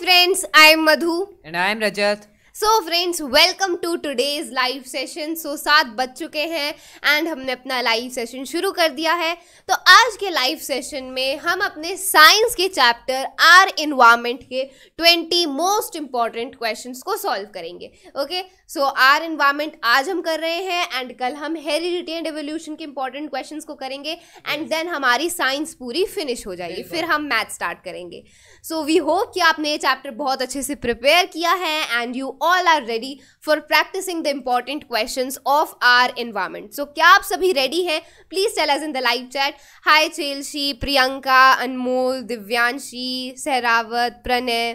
Friends I am Madhu and I am Rajat so friends welcome to today's live session so सात बज चुके हैं and हमने अपना लाइव सेशन शुरू कर दिया है तो आज के लाइव सेशन में हम अपने साइंस के चैप्टर आर इन्वायरमेंट के 20 मोस्ट इम्पॉर्टेंट क्वेश्चंस को सॉल्व करेंगे ओके सो आर इन्वायरमेंट आज हम कर रहे हैं एंड कल हम हेरिडिटी एंड एवोल्यूशन के इंपॉर्टेंट क्वेश्चन को करेंगे एंड देन हमारी साइंस पूरी फिनिश हो जाएगी फिर हम मैथ स्टार्ट करेंगे सो वी होप कि आपने ये चैप्टर बहुत अच्छे से प्रिपेयर किया है and you all all are ready for practising the important question of our environment so क्या आप सभी रेडी हैं please tell us in the live chat hi Chelshi Priyanka Anmol Divyanshi Sehrawat Pranay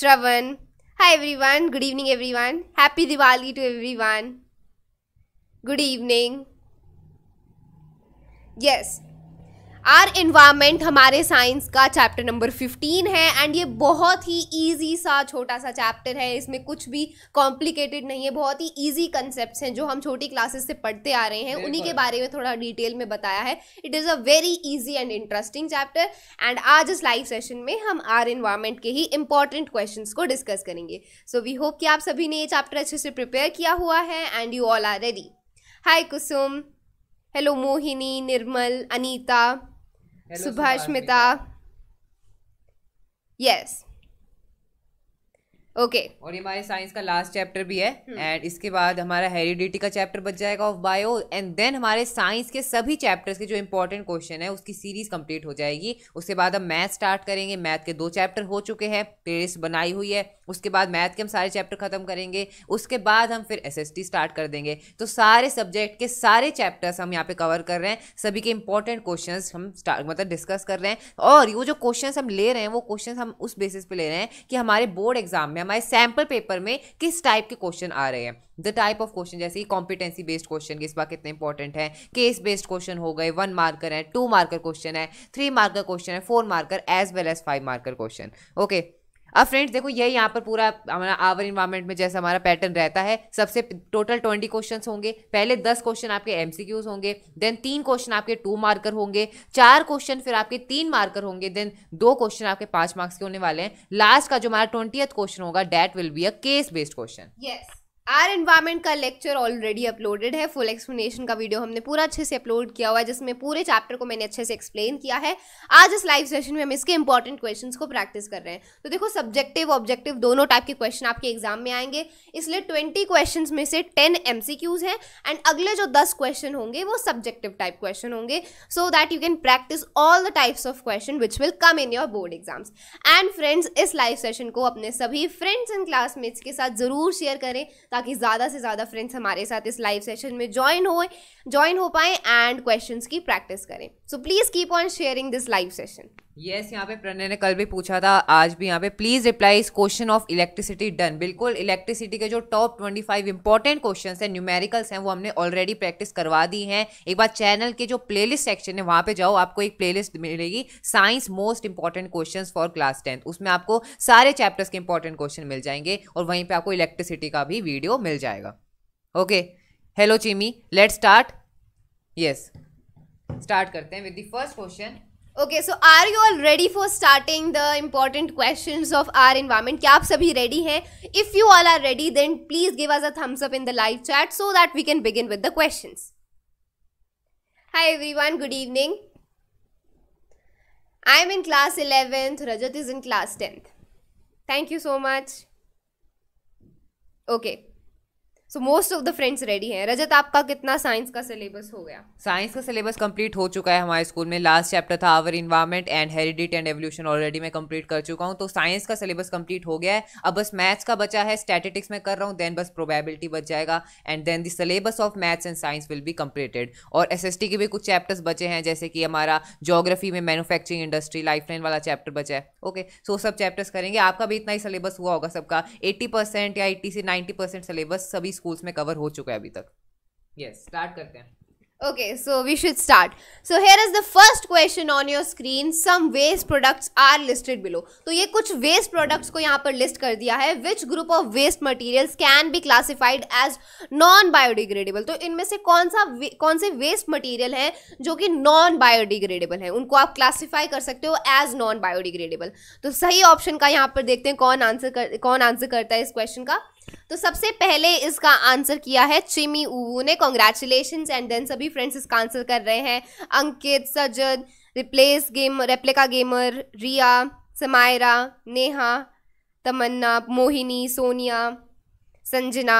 Shravan hi everyone good evening everyone happy Diwali to every everyone good evening yes our environment हमारे साइंस का chapter number 15 है and ये बहुत ही इजी सा छोटा सा चैप्टर है इसमें कुछ भी कॉम्प्लिकेटेड नहीं है बहुत ही इजी कंसेप्ट हैं जो हम छोटी क्लासेस से पढ़ते आ रहे हैं उन्हीं के बारे में थोड़ा डिटेल में बताया है it is a very easy and interesting chapter and आज इस लाइव सेशन में हम आर इन्वायरमेंट के ही इंपॉर्टेंट क्वेश्चन को डिस्कस करेंगे सो वी होप कि आप सभी ने ये चैप्टर अच्छे से प्रिपेयर किया हुआ है and you all are ready hi Kusum hello Mohini Nirmal Anita Subhashmita yes okay okay. और ये हमारे साइंस का लास्ट चैप्टर भी है एंड hmm. इसके बाद हमारा हेरिडिटी का चैप्टर बच जाएगा ऑफ बायो एंड देन हमारे साइंस के सभी चैप्टर्स के जो इंपॉर्टेंट क्वेश्चन है उसकी सीरीज कंप्लीट हो जाएगी उसके बाद हम मैथ स्टार्ट करेंगे मैथ के दो चैप्टर हो चुके हैं पेरिस बनाई हुई है उसके बाद मैथ के हम सारे चैप्टर खत्म करेंगे उसके बाद हम फिर एस स्टार्ट कर देंगे तो सारे सब्जेक्ट के सारे चैप्टर्स हम यहाँ पे कवर कर रहे हैं सभी के इंपॉर्टेंट क्वेश्चन हम मतलब डिस्कस कर रहे हैं और वो जो क्वेश्चन हम ले रहे हैं वो क्वेश्चन हम उस बेसिस पे ले रहे हैं कि हमारे बोर्ड एग्जाम में हमारे सैम्पल पेपर में किस टाइप के क्वेश्चन आ रहे हैं द टाइप ऑफ क्वेश्चन जैसे कॉम्पिटेंसी बेस्ड क्वेश्चन इस बार कितने इंपॉर्टेंट है केस बेस्ड क्वेश्चन हो गए वन मार्कर है टू मार्कर क्वेश्चन है थ्री मार्कर क्वेश्चन है four marker as well as five marker question okay अब फ्रेंड्स देखो यही यहाँ पर पूरा हमारा आवर इन्वायरमेंट में जैसा हमारा पैटर्न रहता है सबसे टोटल ट्वेंटी क्वेश्चन होंगे पहले दस क्वेश्चन आपके एमसीक्यूज होंगे देन तीन क्वेश्चन आपके टू मार्कर होंगे चार क्वेश्चन फिर आपके तीन मार्कर होंगे देन दो क्वेश्चन आपके पांच मार्क्स के होने वाले हैं लास्ट का जो हमारा ट्वेंटी क्वेश्चन होगा that will be a case based question yes our environment का लेक्चर ऑलरेडी अपलोडेड है फुल एक्सप्लेनेशन का वीडियो हमने पूरा अच्छे से अपलोड किया हुआ है जिसमें पूरे चैप्टर को मैंने अच्छे से एक्सप्लेन किया है आज इस लाइव सेशन में हम इसके इंपॉर्टेंट क्वेश्चंस को प्रैक्टिस कर रहे हैं तो देखो सब्जेक्टिव ऑब्जेक्टिव दोनों टाइप के क्वेश्चन आपके एग्जाम में आएंगे इसलिए ट्वेंटी क्वेश्चन में से टेन एम हैं एंड अगले जो दस क्वेश्चन होंगे वो सब्जेक्टिव टाइप क्वेश्चन होंगे so that you can practice all the types of question which will come in your board exams and friends इस लाइव सेशन को अपने सभी फ्रेंड्स एंड क्लासमेट्स के साथ जरूर शेयर करें ताकि ज़्यादा से ज़्यादा फ्रेंड्स हमारे साथ इस लाइव सेशन में ज्वाइन हो ज्वाइन हो पाएँ एंड क्वेश्चन की प्रैक्टिस करें सो please keep on sharing this live session yes yes, यहाँ पे प्रणय ने कल भी पूछा था आज भी यहाँ पे प्लीज रिप्लाई इस क्वेश्चन ऑफ इलेक्ट्रिसिटी डन बिल्कुल इलेक्ट्रिसिटी के जो top twenty five important question है न्यूमेरिकल्स हैं वो हमने ऑलरेडी प्रैक्टिस करवा दी हैं एक बार चैनल के जो प्लेलिस्ट सेक्शन है वहाँ पे जाओ आपको एक प्लेलिस्ट मिलेगी science most important question for class tenth उसमें आपको सारे चैप्टर्स के इंपॉर्टेंट क्वेश्चन मिल जाएंगे और वहीं पर आपको इलेक्ट्रिसिटी का भी वीडियो मिल जाएगा okay hello Chimi let start yes start करते हैं with the first question okay so are you all ready for starting the important question of our environment क्या आप सभी रेडी हैं if you all are ready then please give us a thumbs up in the live chat so that we can begin with the question hi everyone good evening I am in class eleventh Rajat is in class tenth thank you so much okay so most of the friends ready हैं रजत आपका कितना science का syllabus हो गया science का syllabus complete हो चुका है हमारे स्कूल में लास्ट चैप्टर था our environment and heredity and evolution already मैं कंप्लीट कर चुका हूँ तो साइंस का सिलेबस कंप्लीट हो गया है अब बस मैथ्स का बचा है स्टैटिटिक्स में कर रहा हूँ देन बस प्रोबेबिलिटी बच जाएगा and then the syllabus of maths and science will be completed और एस के भी कुछ चैप्टर्स बचे हैं जैसे कि हमारा जोग्राफी में मैनुफैक्चरिंग इंडस्ट्री लाइफ वाला चैप्टर बचा है ओके सो सब चैप्टर्स करेंगे आपका भी इतना ही सिलेबस हुआ होगा सबका एट्टी या एट्टी से नाइन्टी सिलेबस सभी स्कूल्स में कवर हो चुका है अभी तक यस स्टार्ट करते हैं okay so we should start so here is the first question on your screen some waste products are listed below तो ये कुछ वेस्ट प्रोडक्ट्स को यहाँ पर लिस्ट कर दिया है which group of waste materials can be classified as non biodegradable तो इनमें से कौन सा कौन से वेस्ट मटीरियल हैं जो कि नॉन बायोडिग्रेडेबल हैं उनको आप क्लासीफाई कर सकते हो एज नॉन बायोडिग्रेडेबल तो सही ऑप्शन का यहाँ पर देखते हैं कौन आंसर कर कौन आंसर करता है इस क्वेश्चन का तो सबसे पहले इसका आंसर किया है चिमी उवू ने कॉन्ग्रेचुलेशन एंड देन सभी फ्रेंड्स इसका आंसर कर रहे हैं Ankit Sajad replace game replica gamer Riya Samaira Neha Tamanna Mohini Sonia Sanjana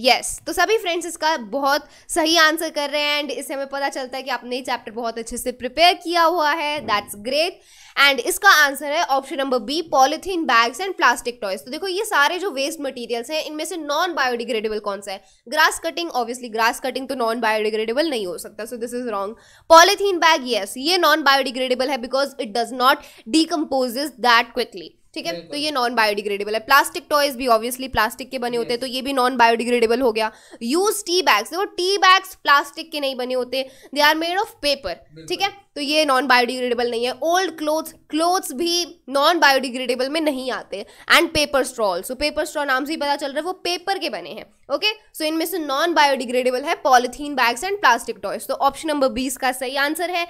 yes yes. तो सभी फ्रेंड्स इसका बहुत सही आंसर कर रहे हैं एंड इससे हमें पता चलता है कि आपने ये चैप्टर बहुत अच्छे से प्रिपेयर किया हुआ है दैट्स ग्रेट एंड इसका आंसर है option number B polythene bags and plastic toys तो देखो ये सारे जो वेस्ट मटेरियल्स हैं इनमें से नॉन बायोडिग्रेडेबल कौन सा है grass cutting obviously grass cutting तो नॉन बायोडिग्रेडेबल नहीं हो सकता so this is wrong polythene bag yes ये नॉन बायोडिग्रेडेबल है because it does not decomposes that quickly ठीक है तो ये नॉन बायोडिग्रेडेबल है प्लास्टिक टॉयज भी ऑब्वियसली प्लास्टिक के बने होते हैं तो ये भी नॉन बायोडिग्रेडेबल हो गया यूज टी बैग्स देखो टी बैग्स प्लास्टिक के नहीं बने होते they are made of paper ठीक है तो ये नॉन बायोडिग्रेडेबल नहीं है ओल्ड क्लोथ्स क्लोथ्स भी नॉन बायोडिग्रेडेबल में नहीं आते and paper straw so paper straw नाम से ही पता चल रहा है वो पेपर के बने हैं ओके सो इनमें से नॉन बायोडिग्रेडेबल है polythene bags and plastic toys तो ऑप्शन नंबर बीस का सही आंसर है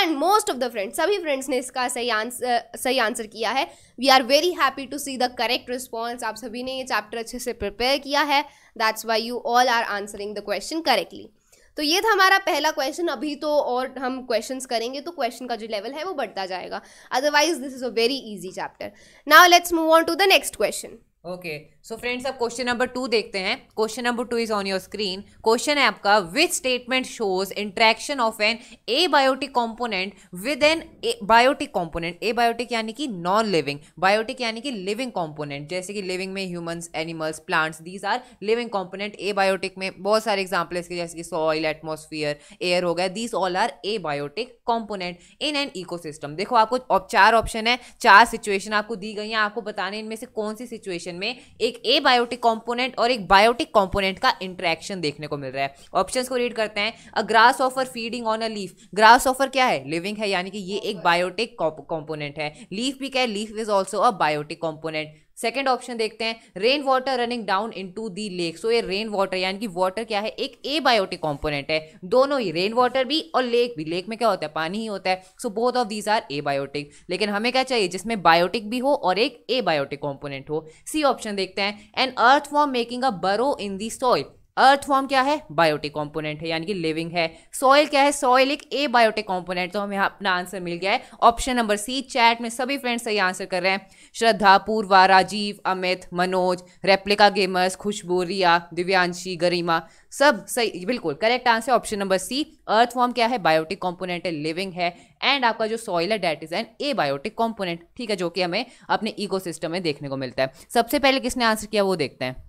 and most of the friends सभी फ्रेंड्स ने इसका सही आंसर सही आंसर किया है we are very happy to see the correct response आप सभी ने ये चैप्टर अच्छे से प्रिपेयर किया है that's why you all are answering the question correctly तो ये था हमारा पहला क्वेश्चन अभी तो और हम क्वेश्चंस करेंगे तो क्वेश्चन का जो लेवल है वो बढ़ता जाएगा otherwise this is a very easy chapter now let's move on to the next question okay so friends अब क्वेश्चन नंबर टू देखते हैं question number two is on your screen question है आपका which statement shows interaction of an abiotic component with an biotic component abiotic यानी कि non living biotic यानी कि living component जैसे कि लिविंग में humans animals plants these are living component abiotic में बहुत सारे एग्जाम्पल इसके जैसे कि सॉइल एटमोसफियर एयर हो गया these all are abiotic component in ecosystem देखो आपको चार ऑप्शन है चार सिचुएशन आपको दी गई हैं आपको बताने इनमें से कौन सी सिचुएशन में एक एक ए बायोटिक कॉम्पोनेंट और एक बायोटिक कॉम्पोनेंट का इंट्रैक्शन देखने को मिल रहा है ऑप्शन को रीड करते हैं a grasshopper feeding on a leaf grasshopper क्या है लिविंग है यानी कि ये एक बायोटिक कॉम्पोनेंट है लीफ भी क्या है leaf is also a biotic component second option देखते हैं rain water running down into the lake so ये रेन वाटर यानी कि वाटर क्या है एक ए बायोटिक कॉम्पोनेंट है दोनों ही रेन वाटर भी और लेक भी लेक में क्या होता है पानी ही होता है so both of these are abiotic लेकिन हमें क्या चाहिए जिसमें बायोटिक भी हो और एक ए बायोटिक कॉम्पोनेंट हो सी ऑप्शन देखते हैं an earthworm making a burrow in the soil earth earthworm क्या है बायोटिक कॉम्पोनेंट है यानी कि लिविंग है सॉइल क्या है सॉइल एक ए बायोटिक कॉम्पोनेंट तो हमें अपना आंसर मिल गया है ऑप्शन नंबर सी चैट में सभी फ्रेंड्स सही आंसर कर रहे हैं श्रद्धा पूर्वा राजीव अमित मनोज रेप्लिका गेमर्स खुशबू रिया दिव्यांशी गरिमा सब सही बिल्कुल correct answer option number C earthworm क्या है बायोटिक कॉम्पोनेंट है लिविंग है एंड आपका जो सॉइल है that is an abiotic component ठीक है जो कि हमें अपने इको में देखने को मिलता है सबसे पहले किसने आंसर किया वो देखते हैं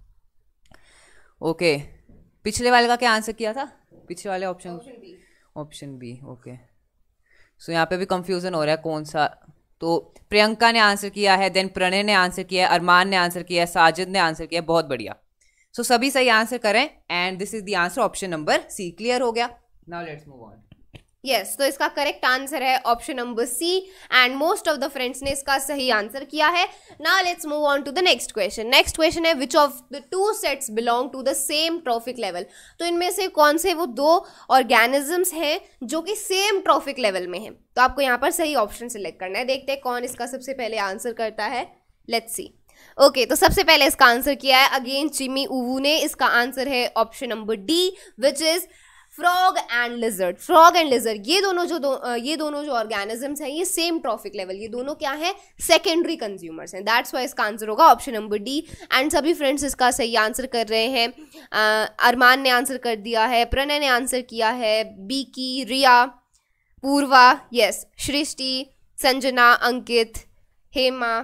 ओके okay. पिछले वाले का क्या आंसर किया था पिछले वाले option option B okay so यहाँ पे भी कंफ्यूजन हो रहा है कौन सा तो प्रियंका ने आंसर किया है देन प्रणय ने आंसर किया है अरमान ने आंसर किया है साजिद ने आंसर किया है बहुत बढ़िया सो so, सभी सही आंसर करें and this is the answer option number C clear हो गया now let's move on yes तो इसका करेक्ट आंसर है option number C and most of the friends ने इसका सही आंसर किया है now let's move on to the next question next question है which of the two sets belong to the same trophic level तो इनमें से कौन से वो दो ऑर्गेनिजम्स हैं जो कि सेम ट्रॉफिक लेवल में हैं तो आपको यहाँ पर सही ऑप्शन सेलेक्ट करना है देखते हैं कौन इसका सबसे पहले आंसर करता है लेट्स सी ओके okay, तो सबसे पहले इसका आंसर किया है अगेन चिमी उवू ने इसका आंसर है option number D which is frog and lizard frog and lizard ये दोनों जो दो, ये दोनों जो ऑर्गेनिजम्स हैं ये सेम ट्रॉफिक लेवल ये दोनों क्या है सेकेंडरी कंज्यूमर्स हैं दैट्स वाई इसका आंसर होगा ऑप्शन नंबर डी एंड सभी फ्रेंड्स इसका सही आंसर कर रहे हैं अरमान ने आंसर कर दिया है प्रणय ने आंसर किया है बीकी Riya Purva yes Srishti Sanjana Ankit Hema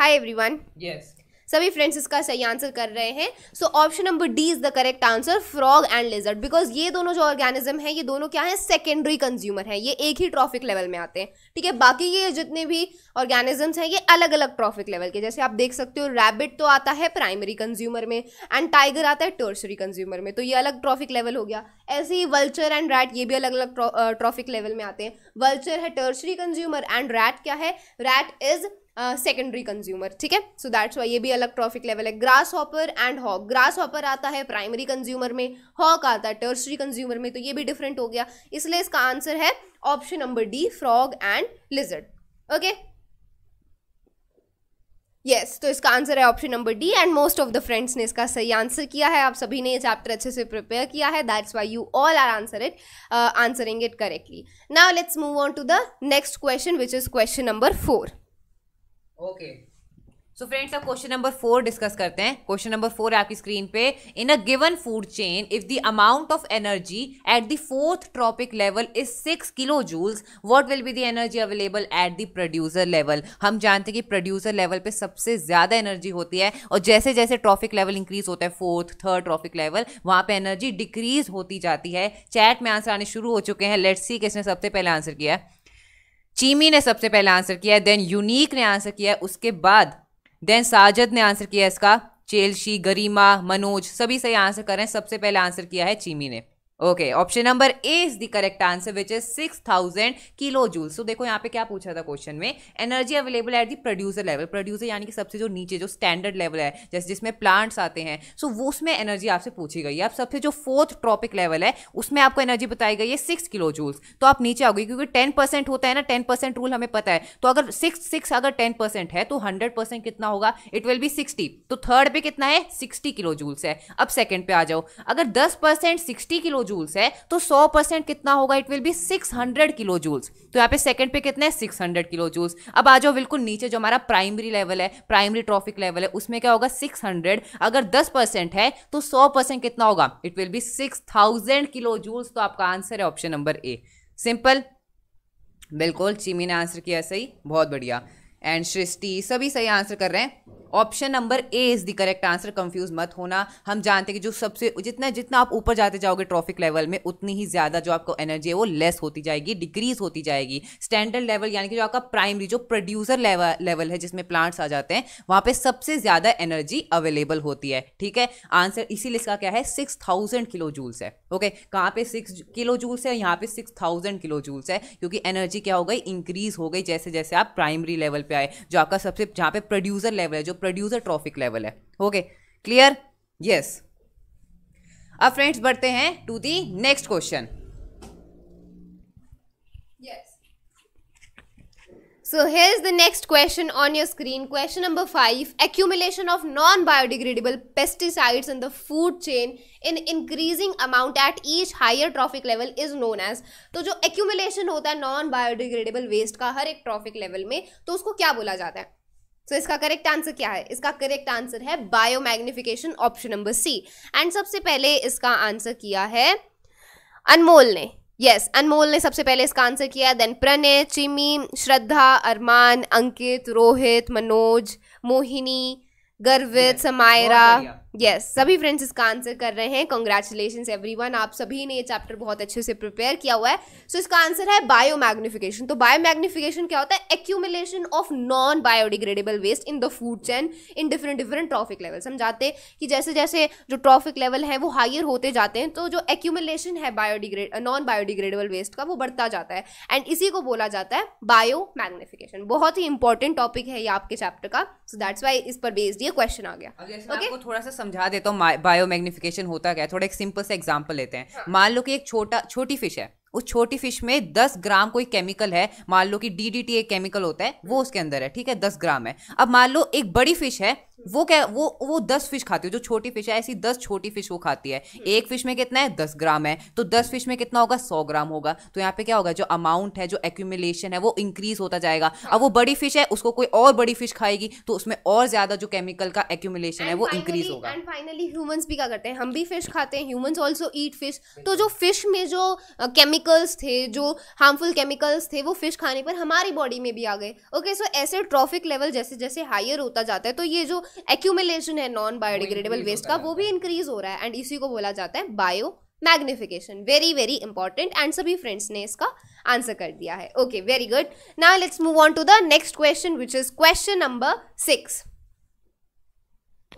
hi everyone yes सभी फ्रेंड्स इसका सही आंसर कर रहे हैं so option number D is the correct answer frog and lizard because ये दोनों जो ऑर्गेनिज्म है ये दोनों क्या है सेकेंडरी कंज्यूमर है ये एक ही ट्रॉफिक लेवल में आते हैं ठीक है बाकी ये जितने भी ऑर्गेनिजम्स हैं ये अलग अलग ट्रॉफिक लेवल के जैसे आप देख सकते हो रैबिट तो आता है प्राइमरी कंज्यूमर में एंड टाइगर आता है टर्सरी कंज्यूमर में तो ये अलग ट्रॉफिक लेवल हो गया ऐसे ही वल्चर एंड रैट ये भी अलग अलग ट्रॉफिक लेवल में आते हैं वल्चर है टर्सरी कंज्यूमर एंड रैट क्या है रैट इज़ सेकेंडरी कंज्यूमर ठीक है सो दैट्स वाई ये भी अलग ट्रॉफिक लेवल है grasshopper and hawk grasshopper आता है प्राइमरी कंज्यूमर में हॉक आता है टर्सरी कंज्यूमर में तो ये भी डिफरेंट हो गया इसलिए इसका आंसर है option number D frog and lizard okay yes तो इसका आंसर है option number D and most of the friends ने इसका सही आंसर किया है आप सभी ने ये चैप्टर अच्छे से प्रिपेयर किया है that's why you all are answer it answering it correctly now let's move on to the next question which is question number four okay so friends अब क्वेश्चन नंबर फोर डिस्कस करते हैं question number four आपकी screen पे in a given food chain if the amount of energy at the fourth trophic level is six kilo joules what will be the energy available at the producer level हम जानते हैं कि producer level पे सबसे ज़्यादा energy होती है और जैसे जैसे ट्रॉफिक लेवल इंक्रीज होता है फोर्थ थर्ड ट्रॉफिक लेवल वहाँ पर एनर्जी डिक्रीज होती जाती है चैट में आंसर आने शुरू हो चुके हैं लेट्स सी किसने सबसे पहले आंसर किया है चीमी ने सबसे पहले आंसर किया है देन यूनिक ने आंसर किया है उसके बाद देन साजद ने आंसर किया है इसका चेलशी गरिमा मनोज सभी सही आंसर करें सबसे पहले आंसर किया है चीमी ने okay option number A is the correct answer which is six thousand kilo joule so देखो यहाँ पे क्या पूछा था क्वेश्चन में energy available at the producer level producer यानी कि सबसे जो नीचे जो स्टैंडर्ड लेवल है जैसे जिसमें प्लांट्स आते हैं सो so वो उसमें एनर्जी आपसे पूछी गई है अब सबसे जो फोर्थ ट्रॉपिक लेवल है उसमें आपको एनर्जी बताई गई है सिक्स किलो जूल्स तो आप नीचे आओगे क्योंकि टेन परसेंट होता है ना टेन परसेंट रूल हमें पता है तो अगर सिक्स सिक्स अगर टेन परसेंट है तो हंड्रेड परसेंट कितना होगा इट विल बी सिक्सटी तो थर्ड पे कितना है सिक्सटी किलो जूल्स है अब सेकेंड पे आ जाओ अगर दस परसेंट सिक्सटी किलो जूल्स है तो 100 परसेंट कितना होगा it will be 600 kilo joules तो यहाँ पे सेकंड पे कितना है 600 किलो जूल्स अब आ जाओ बिल्कुल नीचे जो हमारा प्राइमरी लेवल है प्राइमरी ट्रॉफिक लेवल है उसमें क्या होगा 600 अगर 10 परसेंट है तो 100 परसेंट कितना होगा it will be 6000 kilo joules तो आपका आंसर है ऑप्शन नंबर ए सिंपल बिल्कुल चीमी ने आंसर किया सही बहुत बढ़िया एंड सृष्टि सभी सही आंसर कर रहे हैं option number A is the correct answer confuse मत होना हम जानते हैं कि जो सबसे जितना जितना आप ऊपर जाते जाओगे ट्रॉफिक लेवल में उतनी ही ज़्यादा जो आपको एनर्जी है वो लेस होती जाएगी डिक्रीज होती जाएगी स्टैंडर्ड लेवल यानी कि जो आपका प्राइमरी जो प्रोड्यूसर लेवल लेवल है जिसमें प्लांट्स आ जाते हैं वहाँ पे सबसे ज़्यादा एनर्जी अवेलेबल होती है ठीक है आंसर इसीलिए इसका क्या है सिक्स थाउजेंड किलो जूल्स है ओके कहाँ पे सिक्स किलो जूल्स है यहाँ पे सिक्स थाउजेंड किलो जूल्स है क्योंकि एनर्जी क्या हो गई इंक्रीज हो गई जैसे जैसे आप प्राइमरी लेवल पे आए जो आपका सबसे जहाँ पे प्रोड्यूसर लेवल है जो प्रोड्यूसर ट्रॉफिक लेवल है ओके क्लियर यस अब फ्रेंड्स बढ़ते हैं to the next question so here is the next question on your screen question number five accumulation of non biodegradable pesticides in the food chain in increasing amount at each higher trophic level is known as तो जो accumulation होता है non biodegradable waste का हर एक trophic level में तो उसको क्या बोला जाता है सो इसका करेक्ट आंसर क्या है इसका करेक्ट आंसर है biomagnification option number C and सबसे पहले इसका आंसर किया है अनमोल ने यस yes, अनमोल ने सबसे पहले इसका आंसर किया then Pranay Chimi Shraddha Arman Ankit Rohit Manoj Mohini Garvit Samaira yes yes, सभी फ्रेंड्स इसका आंसर कर रहे हैं कॉन्ग्रेचुलेशन एवरीवन आप सभी ने ये चैप्टर बहुत अच्छे से प्रिपेयर किया हुआ है सो so, इसका आंसर है बायो मैग्निफिकेशन तो बायो मैग्निफिकेशन क्या होता है accumulation of non biodegradable waste in the food chain in different different trophic level समझाते कि जैसे जैसे जो ट्रॉफिक लेवल है वो हाइयर होते जाते हैं तो जो एक्यूमुलेशन है बायोडिग्रेड नॉन बायोडिग्रेडेबल वेस्ट का वो बढ़ता जाता है एंड इसी को बोला जाता है बायो मैग्निफिकेशन बहुत ही इंपॉर्टेंट टॉपिक है ये आपके चैप्टर का सो दैट्स वाई इस पर बेस्ड ये क्वेश्चन आ गया ओके okay? थोड़ा सा समझा देता हूँ बायो मैग्निफिकेशन होता क्या है थोड़ा एक सिंपल से एग्जाम्पल लेते हैं हाँ। मान लो कि एक छोटा छोटी फिश है उस छोटी फिश में दस ग्राम कोई केमिकल है मान लो कि डीडीटी एक केमिकल होता है वो उसके अंदर है ठीक है दस ग्राम है अब मान लो एक बड़ी फिश है वो क्या वो वो दस फिश खाती है जो छोटी फिश है ऐसी दस छोटी फिश वो खाती है एक फिश में कितना है दस ग्राम है तो दस फिश में कितना होगा सौ ग्राम होगा तो यहाँ पे क्या होगा जो अमाउंट है जो एक्यूमिलेशन है वो इंक्रीज होता जाएगा अब वो बड़ी फिश है उसको कोई और बड़ी फिश खाएगी तो उसमें और ज्यादा जो केमिकल का एक्यूमुलेशन है वो इंक्रीज होगा एंड फाइनली ह्यूमंस भी क्या करते हैं हम भी फिश खाते हैं ह्यूमंस ऑल्सो ईट फिश तो जो फिश में जो केमिकल केमिकल्स थे जो हार्मफुल केमिकल्स थे वो फिश खाने पर हमारी बॉडी में भी आ गए ओके सो ऐसे ट्रॉफिक लेवल जैसे जैसे हायर होता जाता है तो ये जो एक्यूमुलेशन है नॉन बायोडिग्रेडेबल वेस्ट का वो भी इंक्रीज हो रहा है एंड इसी को बोला जाता है biomagnification very very important and सभी फ्रेंड्स ने इसका आंसर कर दिया है okay very good now let's move on to the next question which is question number six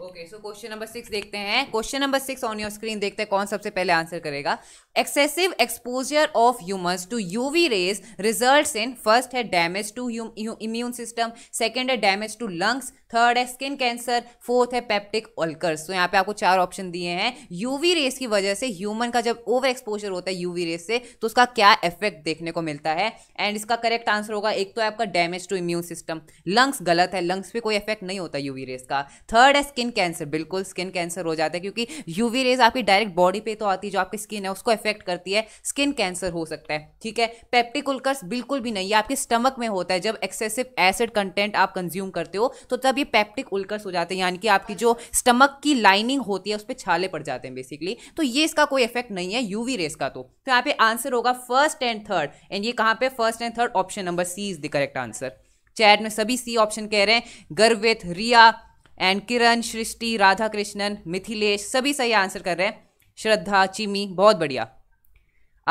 okay so question number six देखते हैं question number six on your screen देखते हैं कौन सबसे पहले आंसर करेगा excessive exposure of humans to UV rays results in first है damage to immune system second है डैमेज टू लंग्स थर्ड है स्किन कैंसर फोर्थ है पेप्टिक ऑल्कर्स तो यहाँ पे आपको चार ऑप्शन दिए हैं यूवी रेस की वजह से ह्यूमन का जब ओवर एक्सपोजर होता है यूवी रेस से तो उसका क्या इफेक्ट देखने को मिलता है एंड इसका करेक्ट आंसर होगा एक तो है आपका damage to immune system lungs गलत है लंग्स पे कोई इफेक्ट नहीं होता यूवी रेस का थर्ड है स्किन कैंसर बिल्कुल स्किन कैंसर हो जाता है क्योंकि यूवी रेस आपकी डायरेक्ट बॉडी पे तो आती है जो आपकी स्किन है उसको इफेक्ट करती है स्किन कैंसर हो सकता है ठीक है पेप्टिक पेप्टिकुलकर्स बिल्कुल भी नहीं है आपके स्टमक में होता है जब एक्सेसिव एसिड कंटेंट आप कंज्यूम करते हो तो तब ये ये पैप्टिक उल्कर्स हो जाते हैं यानी कि आपकी जो स्टमक की लाइनिंग होती है उस पर छाले पड़ जाते हैं बेसिकली तो ये इसका कोई इफेक्ट नहीं है यूवी रेस का तो तो यहाँ पे आंसर होगा फर्स्ट एंड थर्ड एंड ये कहाँ पे first and third option number C is the correct answer chat में सभी सी ऑप्शन कह रहे हैं गर्वित रिया एंड किरण सृष्टि राधा कृष्णन मिथिलेश सभी सही आंसर कर रहे हैं श्रद्धा चिमी बहुत बढ़िया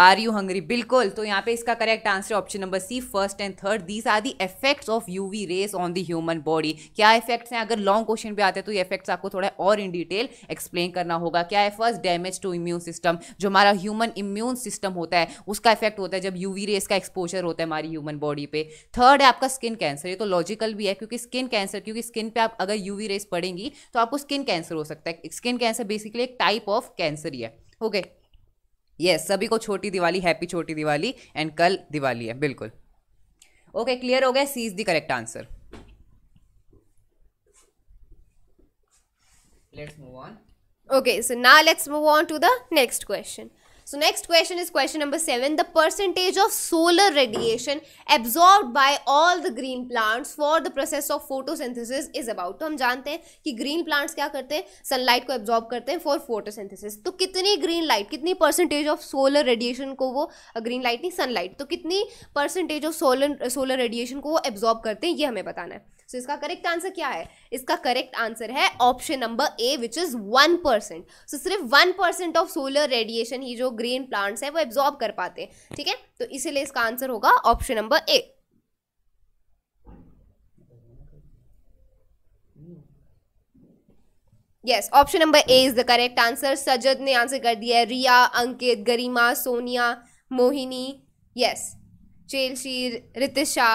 आर यू हंग्री बिल्कुल तो यहाँ पे इसका correct answer option number C first and third these are the effects of U V rays on the human body क्या इफेक्ट्स हैं अगर लॉन्ग क्वेश्चन भी आते हैं तो ये इफेक्ट्स आपको थोड़ा और इन डिटेल एक्सप्लेन करना होगा क्या है first damage to immune system जो हमारा ह्यूमन इम्यून सिस्टम होता है उसका इफेक्ट होता है जब यूवी रेस का एक्सपोजर होता है हमारी ह्यूमन बॉडी पे थर्ड है आपका स्किन कैंसर ये तो लॉजिकल भी है क्योंकि स्किन कैंसर क्योंकि स्किन पे आप अगर यूवी रेस पड़ेंगी तो आपको स्किन कैंसर हो सकता है स्किन कैंसर बेसिकली एक टाइप ऑफ कैंसर ही है ओके okay. यस yes, सभी को छोटी दिवाली हैप्पी छोटी दिवाली एंड कल दिवाली है बिल्कुल ओके क्लियर हो गया C is the correct answer let's move on okay so now let's move on to the next question so next question is question number seven the percentage of solar radiation absorb by all the green plants for the process of photosynthesis is about तो हम जानते हैं कि green plants क्या करते हैं sunlight को absorb करते हैं फॉर फोटोसिंथेसिस तो कितनी ग्रीन लाइट कितनी परसेंटेज ऑफ सोलर रेडिएशन को वो ग्रीन लाइट नहीं सनलाइट तो कितनी percentage of solar solar radiation को वो एब्जॉर्ब करते हैं ये हमें बताना है सो इसका करेक्ट आंसर क्या है इसका करेक्ट आंसर है option number A which is one percent so सिर्फ one percent of solar radiation ही जो ग्रीन प्लांट्स हैं वो एब्जॉर्ब कर पाते हैं ठीक है तो इसीलिए इसका आंसर होगा option number A yes option number A is the correct answer Sajad ने आंसर कर दिया है रिया अंकित गरिमा सोनिया मोहिनी यस yes. चेलशीर रितिशा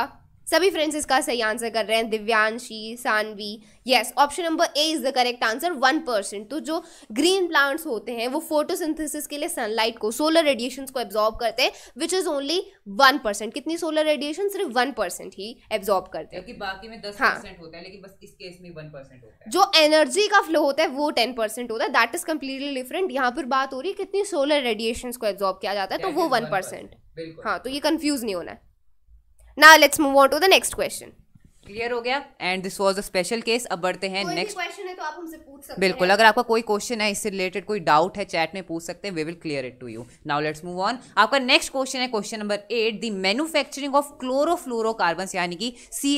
सभी फ्रेंड्स इसका सही आंसर कर रहे हैं Divyanshi Saanvi yes option number A is the correct answer one percent तो जो ग्रीन प्लांट्स होते हैं वो फोटोसिंथेसिस के लिए सनलाइट को सोलर रेडिएशन को एब्जॉर्ब करते हैं which is only one percent कितनी सोलर रेडिएशन सिर्फ वन परसेंट ही एब्जॉर्ब करते हैं बाकी में दस हाँ. होता है लेकिन बस इस केस में वन परसेंट होता है जो एनर्जी का फ्लो होता है वो टेन परसेंट होता है दैट इज कम्प्लीटली डिफरेंट यहाँ पर बात हो रही है कितनी सोलर रेडिएशन को एब्जॉर्ब किया जाता है तो वो वन परसेंट हाँ तो ये कंफ्यूज नहीं होना है now let's move on to the next question clear हो गया and this was a special case अब बढ़ते हैं नेक्स्ट क्वेश्चन है तो आप हमसे पूछ सकते बिल्कुल अगर आपका कोई क्वेश्चन है इससे रिलेटेड कोई डाउट है चैट में पूछ सकते हैं we will clear it to you now let's move on आपका नेक्स्ट क्वेश्चन है question number eight the manufacturing of chlorofluorocarbon यानी कि C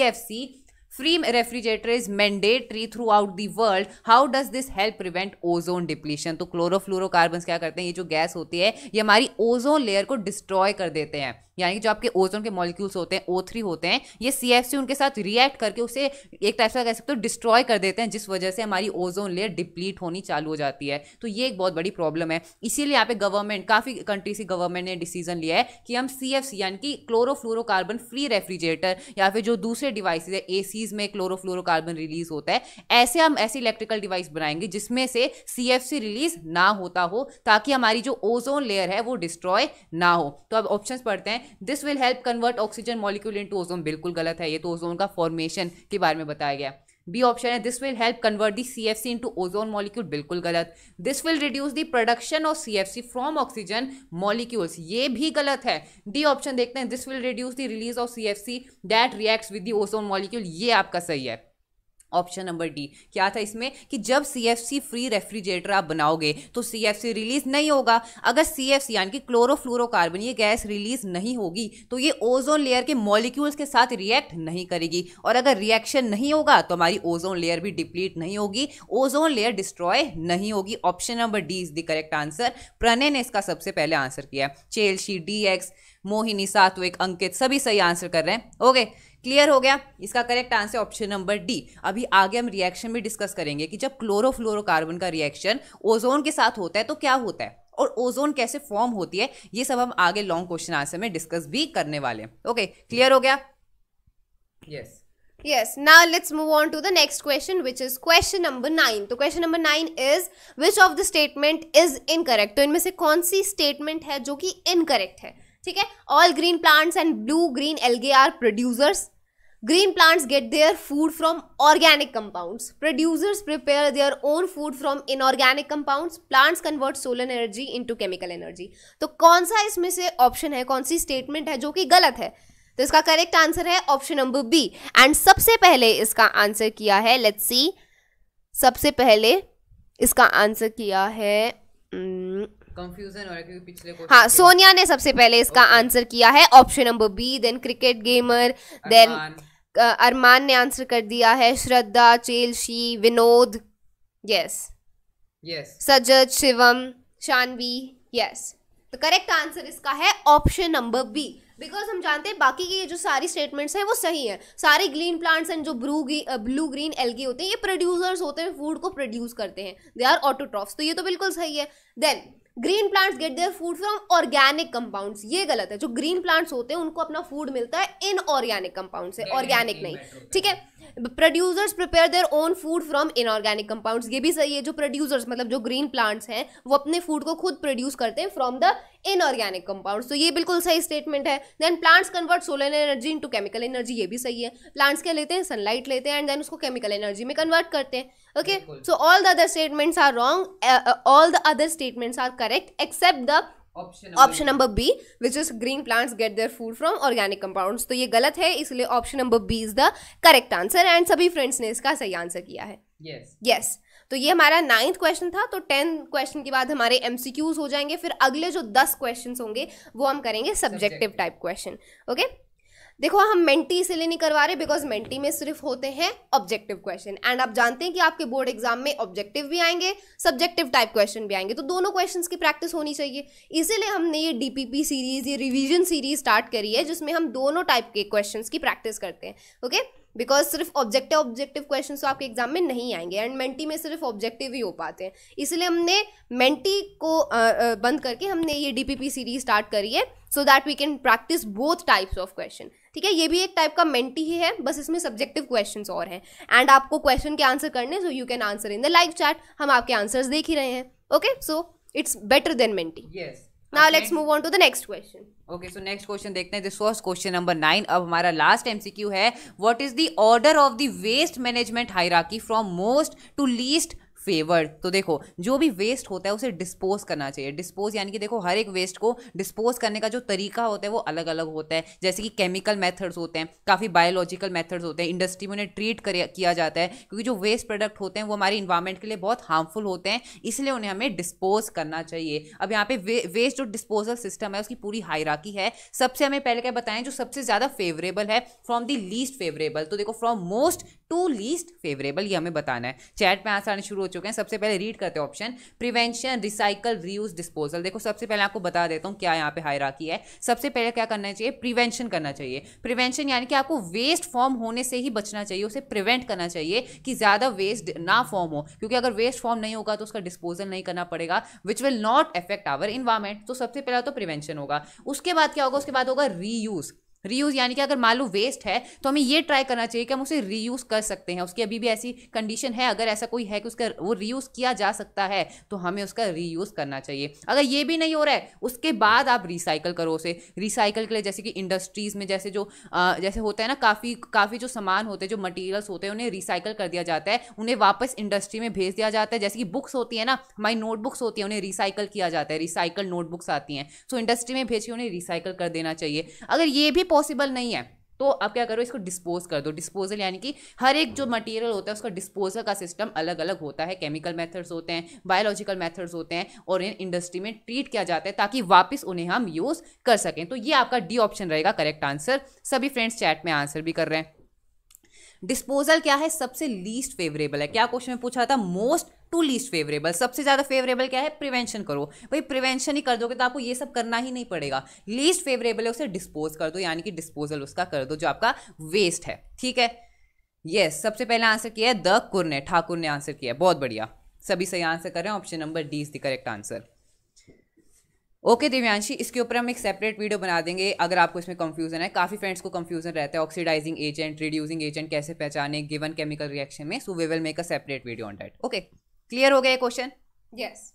refrigerator is mandatory throughout the world how does this help prevent ozone depletion तो chlorofluorocarbon क्या करते हैं ये जो गैस होती है ये हमारी ओजोन लेयर को डिस्ट्रॉय कर देते हैं यानी कि जो आपके ओजोन के मॉलिक्यूल्स होते हैं ओ थ्री होते हैं ये सी एफ सी उनके साथ रिएक्ट करके उसे एक टाइप से कह सकते हो डिस्ट्रॉय कर देते हैं जिस वजह से हमारी ओजोन लेयर डिप्लीट होनी चालू हो जाती है तो ये एक बहुत बड़ी प्रॉब्लम है इसीलिए यहाँ पे गवर्नमेंट काफ़ी कंट्रीज की गवर्नमेंट ने डिसीजन लिया है कि हम सी एफ सी यानी कि क्लोरोफ्लोरोकार्बन फ्री रेफ्रिजरेटर या फिर जो दूसरे डिवाइस है ए में क्लोरोफ्लोरोकार्बन रिलीज होता है ऐसे हम ऐसे इलेक्ट्रिकल डिवाइस बनाएंगे जिसमें से सी एफ सी रिलीज ना होता हो ताकि हमारी जो ओजोन लेयर है वो डिस्ट्रॉय ना हो तो अब ऑप्शन पढ़ते हैं this will help convert oxygen molecule to ozone बिल्कुल गलत है ये तो ओजोन का फॉर्मेशन के बारे में बताया गया बी ऑप्शन है this will help convert the C F C into ozone molecule बिल्कुल गलत this will reduce the production of C F C from oxygen molecules ये भी गलत है डी ऑप्शन देखते हैं this will reduce the release of C F C that reacts with the ozone molecule ये आपका सही है ऑप्शन नंबर डी क्या था इसमें कि जब सी फ्री रेफ्रिजरेटर आप बनाओगे तो सी रिलीज नहीं होगा अगर सी एफ सी यानी कि क्लोरोफ्लोरोकार्बन ये गैस रिलीज नहीं होगी तो ये ओजोन लेयर के मॉलिक्यूल्स के साथ रिएक्ट नहीं करेगी और अगर रिएक्शन नहीं होगा तो हमारी ओजोन लेयर भी डिप्लीट नहीं होगी ओजोन लेयर डिस्ट्रॉय नहीं होगी option number D is the correct answer Pranay ने इसका सबसे पहले आंसर किया चेलशी डी एक्स मोहिनी सात्विक अंकित सभी सही आंसर कर रहे हैं ओके क्लियर हो गया इसका correct answer option number D अभी आगे हम रिएक्शन भी डिस्कस करेंगे कि जब क्लोरोफ्लोरोकार्बन का रिएक्शन ओजोन के साथ होता है तो क्या होता है और ओजोन कैसे फॉर्म होती है ये सब हम आगे लॉन्ग क्वेश्चन आंसर में डिस्कस भी करने वाले हैं ओके क्लियर हो गया yes yes now let's move on to the next question which is question number nine तो question number nine is which of the statement is incorrect तो इनमें से कौन सी स्टेटमेंट है जो कि इनकरेक्ट है ठीक है all green plants and blue green algae are producers green plants get their food from organic compounds producers prepare their own food from inorganic compounds plants convert solar energy into chemical energy तो कौन सा इसमें से option है कौन सी statement है जो कि गलत है तो इसका करेक्ट आंसर है ऑप्शन नंबर बी एंड सबसे पहले इसका आंसर किया है लेट्स सी सबसे पहले इसका आंसर किया है hmm. कंफ्यूजन हो रहा है क्योंकि पिछले हाँ सोनिया ने सबसे पहले इसका आंसर किया है option number B then cricket gamer then Armaan ने आंसर कर दिया है Shraddha Chelsea Vinod yes yes Sajad Shivam Shanvi yes तो करेक्ट आंसर इसका है ऑप्शन नंबर बी बिकॉज हम जानते हैं बाकी की ये जो सारी स्टेटमेंट्स हैं वो सही हैं सारे ग्रीन प्लांट्स एंड जो ब्लू ब्लू ग्रीन एलगी होते हैं ये प्रोड्यूसर्स होते हैं फूड को प्रोड्यूस करते हैं दे आर ऑटोट्रॉफ्स तो ये तो बिल्कुल सही है then green plants get their food from organic compounds ये गलत है जो ग्रीन प्लांट्स होते हैं उनको अपना फूड मिलता है इन ऑर्गेनिक कंपाउंड से ऑर्गेनिक नहीं ठीक है producers prepare their own food from inorganic compounds ये भी सही है जो प्रोड्यूसर्स मतलब जो ग्रीन प्लांट्स हैं वो अपने फूड को खुद प्रोड्यूस करते हैं फ्रॉम द इनऑर्गेनिक कंपाउंड्स तो ये बिल्कुल सही स्टेटमेंट है then plants convert solar energy into chemical energy ये भी सही है प्लांट्स क्या लेते हैं सनलाइट लेते हैं एंड देन उसको केमिकल एनर्जी में कन्वर्ट करते हैं okay so all the other statements are wrong all the other statements are correct except the option number B which is green plants get their food from organic compounds तो ये गलत है इसलिए option number B is the correct answer and सभी friends ने इसका सही answer किया है यस yes. Yes yes. तो ये हमारा नाइन्थ क्वेश्चन था तो टेन क्वेश्चन के बाद हमारे एम हो जाएंगे फिर अगले जो दस क्वेश्चन होंगे वो हम करेंगे सब्जेक्टिव टाइप क्वेश्चन ओके देखो हम मेंटी इसलिए नहीं करवा रहे बिकॉज मेंटी में सिर्फ होते हैं ऑब्जेक्टिव क्वेश्चन एंड आप जानते हैं कि आपके बोर्ड एग्जाम में ऑब्जेक्टिव भी आएंगे सब्जेक्टिव टाइप क्वेश्चन भी आएंगे तो दोनों क्वेश्चन की प्रैक्टिस होनी चाहिए इसीलिए हमने ये डीपीपी सीरीज ये रिविजन सीरीज स्टार्ट करी है जिसमें हम दोनों टाइप के क्वेश्चन की प्रैक्टिस करते हैं ओके okay? बिकॉज सिर्फ ऑब्जेक्टिव ऑब्जेक्टिव क्वेश्चन तो आपके एग्जाम में नहीं आएंगे एंड मेंटी में सिर्फ ऑब्जेक्टिव ही हो पाते हैं इसलिए हमने मेंटी को बंद करके हमने ये डीपीपी सीरीज स्टार्ट करी है so that we can practice both types of question ठीक है ये भी एक टाइप का मेंटी ही है बस इसमें सब्जेक्टिव क्वेश्चंस और हैं एंड आपको क्वेश्चन के आंसर करने so you can answer in the live chat हम आपके आंसर्स देख ही रहे हैं okay so it's better than Menti yes now let's move on to the next question okay so next question देखते हैं this was question number nine अब हमारा लास्ट एमसीक्यू है what is the order of the waste management hierarchy from most to least favoured तो देखो जो भी waste होता है उसे डिस्पोज करना चाहिए डिस्पोज यानी कि देखो हर एक वेस्ट को डिस्पोज करने का जो तरीका होता है वो अलग अलग होता है जैसे कि केमिकल मेथड्स होते हैं काफ़ी बायोलॉजिकल मेथड्स होते हैं इंडस्ट्री में उन्हें ट्रीट किया जाता है क्योंकि जो वेस्ट प्रोडक्ट होते हैं वो हमारे इन्वायरमेंट के लिए बहुत हार्मफुल होते हैं इसलिए उन्हें हमें डिस्पोज करना चाहिए अब यहाँ पे वे, वेस्ट जो डिस्पोजल सिस्टम है उसकी पूरी हायराकी है सबसे हमें पहले क्या बताएं जो सबसे ज़्यादा फेवरेबल है फ्रॉम दी लीस्ट फेवरेबल तो देखो from most to least favourable ये हमें बताना है चैट में आसान शुरू हो चुका चुके हैं सबसे पहले रीड करते हैं option prevention recycle reuse disposal देखो सबसे पहले आपको बता देता हूँ क्या यहाँ पे हायराकी है सबसे पहले क्या करना चाहिए प्रिवेंशन करना चाहिए प्रिवेंशन यानी कि आपको वेस्ट फॉर्म होने से ही बचना चाहिए उसे प्रिवेंट करना चाहिए कि ज़्यादा वेस्ट ना फॉर्म हो क्योंकि अगर वेस्ट फॉर्म नहीं होगा तो उसका डिस्पोजल नहीं करना पड़ेगा which will not affect our environment तो सबसे पहला तो प्रिवेंशन होगा उसके बाद क्या होगा उसके बाद होगा रीयूज़ रीयूज यानी कि अगर मान लो वेस्ट है तो हमें ये ट्राई करना चाहिए कि हम उसे रीयूज कर सकते हैं उसकी अभी भी ऐसी कंडीशन है अगर ऐसा कोई है कि उसका वो रीयूज किया जा सकता है तो हमें उसका रीयूज करना चाहिए अगर ये भी नहीं हो रहा है उसके बाद आप रिसाइकल करो उसे रिसाइकल के लिए जैसे कि इंडस्ट्रीज में जैसे जो आ, जैसे होता है ना काफ़ी काफ़ी जो सामान होते हैं जो मटीरियल्स होते हैं उन्हें रिसाइकल कर दिया जाता है उन्हें वापस इंडस्ट्री में भेज दिया जाता है जैसे कि बुक्स होती है ना हमारी नोटबुक्स होती है उन्हें रिसाइकल किया जाता है रिसाइकल नोटबुक्स आती हैं सो इंडस्ट्री में भेज के उन्हें रिसाइकल कर देना चाहिए अगर ये भी पॉसिबल नहीं है तो आप क्या करो इसको डिस्पोज कर दो डिस्पोजल यानी कि हर एक जो मटेरियल होता है उसका डिस्पोजल का सिस्टम अलग अलग होता है केमिकल मेथड्स होते हैं बायोलॉजिकल मेथड्स होते हैं और इन इंडस्ट्री में ट्रीट किया जाता है ताकि वापस उन्हें हम यूज़ कर सकें तो ये आपका डी ऑप्शन रहेगा करेक्ट आंसर सभी फ्रेंड्स चैट में आंसर भी कर रहे हैं डिस्पोजल क्या है सबसे लीस्ट फेवरेबल है क्या क्वेश्चन में पूछा था मोस्ट टू लीस्ट फेवरेबल सबसे ज़्यादा फेवरेबल क्या है प्रिवेंशन करो भाई प्रिवेंशन ही कर दोगे तो आपको ये सब करना ही नहीं पड़ेगा लीस्ट फेवरेबल है उसे डिस्पोज कर दो यानी कि डिस्पोजल उसका कर दो जो आपका वेस्ट है ठीक है यस yes, सबसे पहले आंसर किया है द कुर ने ठाकुर ने आंसर किया बहुत बढ़िया सभी सही आंसर कर रहे हैं option number D is the correct answer okay Divyanshi इसके ऊपर हम एक सेपरेट वीडियो बना देंगे अगर आपको इसमें कंफ्यूजन है काफ़ी फ्रेंड्स को कंफ्यूजन रहता है ऑक्सीडाइजिंग एजेंट रिड्यूसिंग एजेंट कैसे पहचाने गिवन केमिकल रिएक्शन में so we will make a separate video on that okay clear हो गया question yes yes.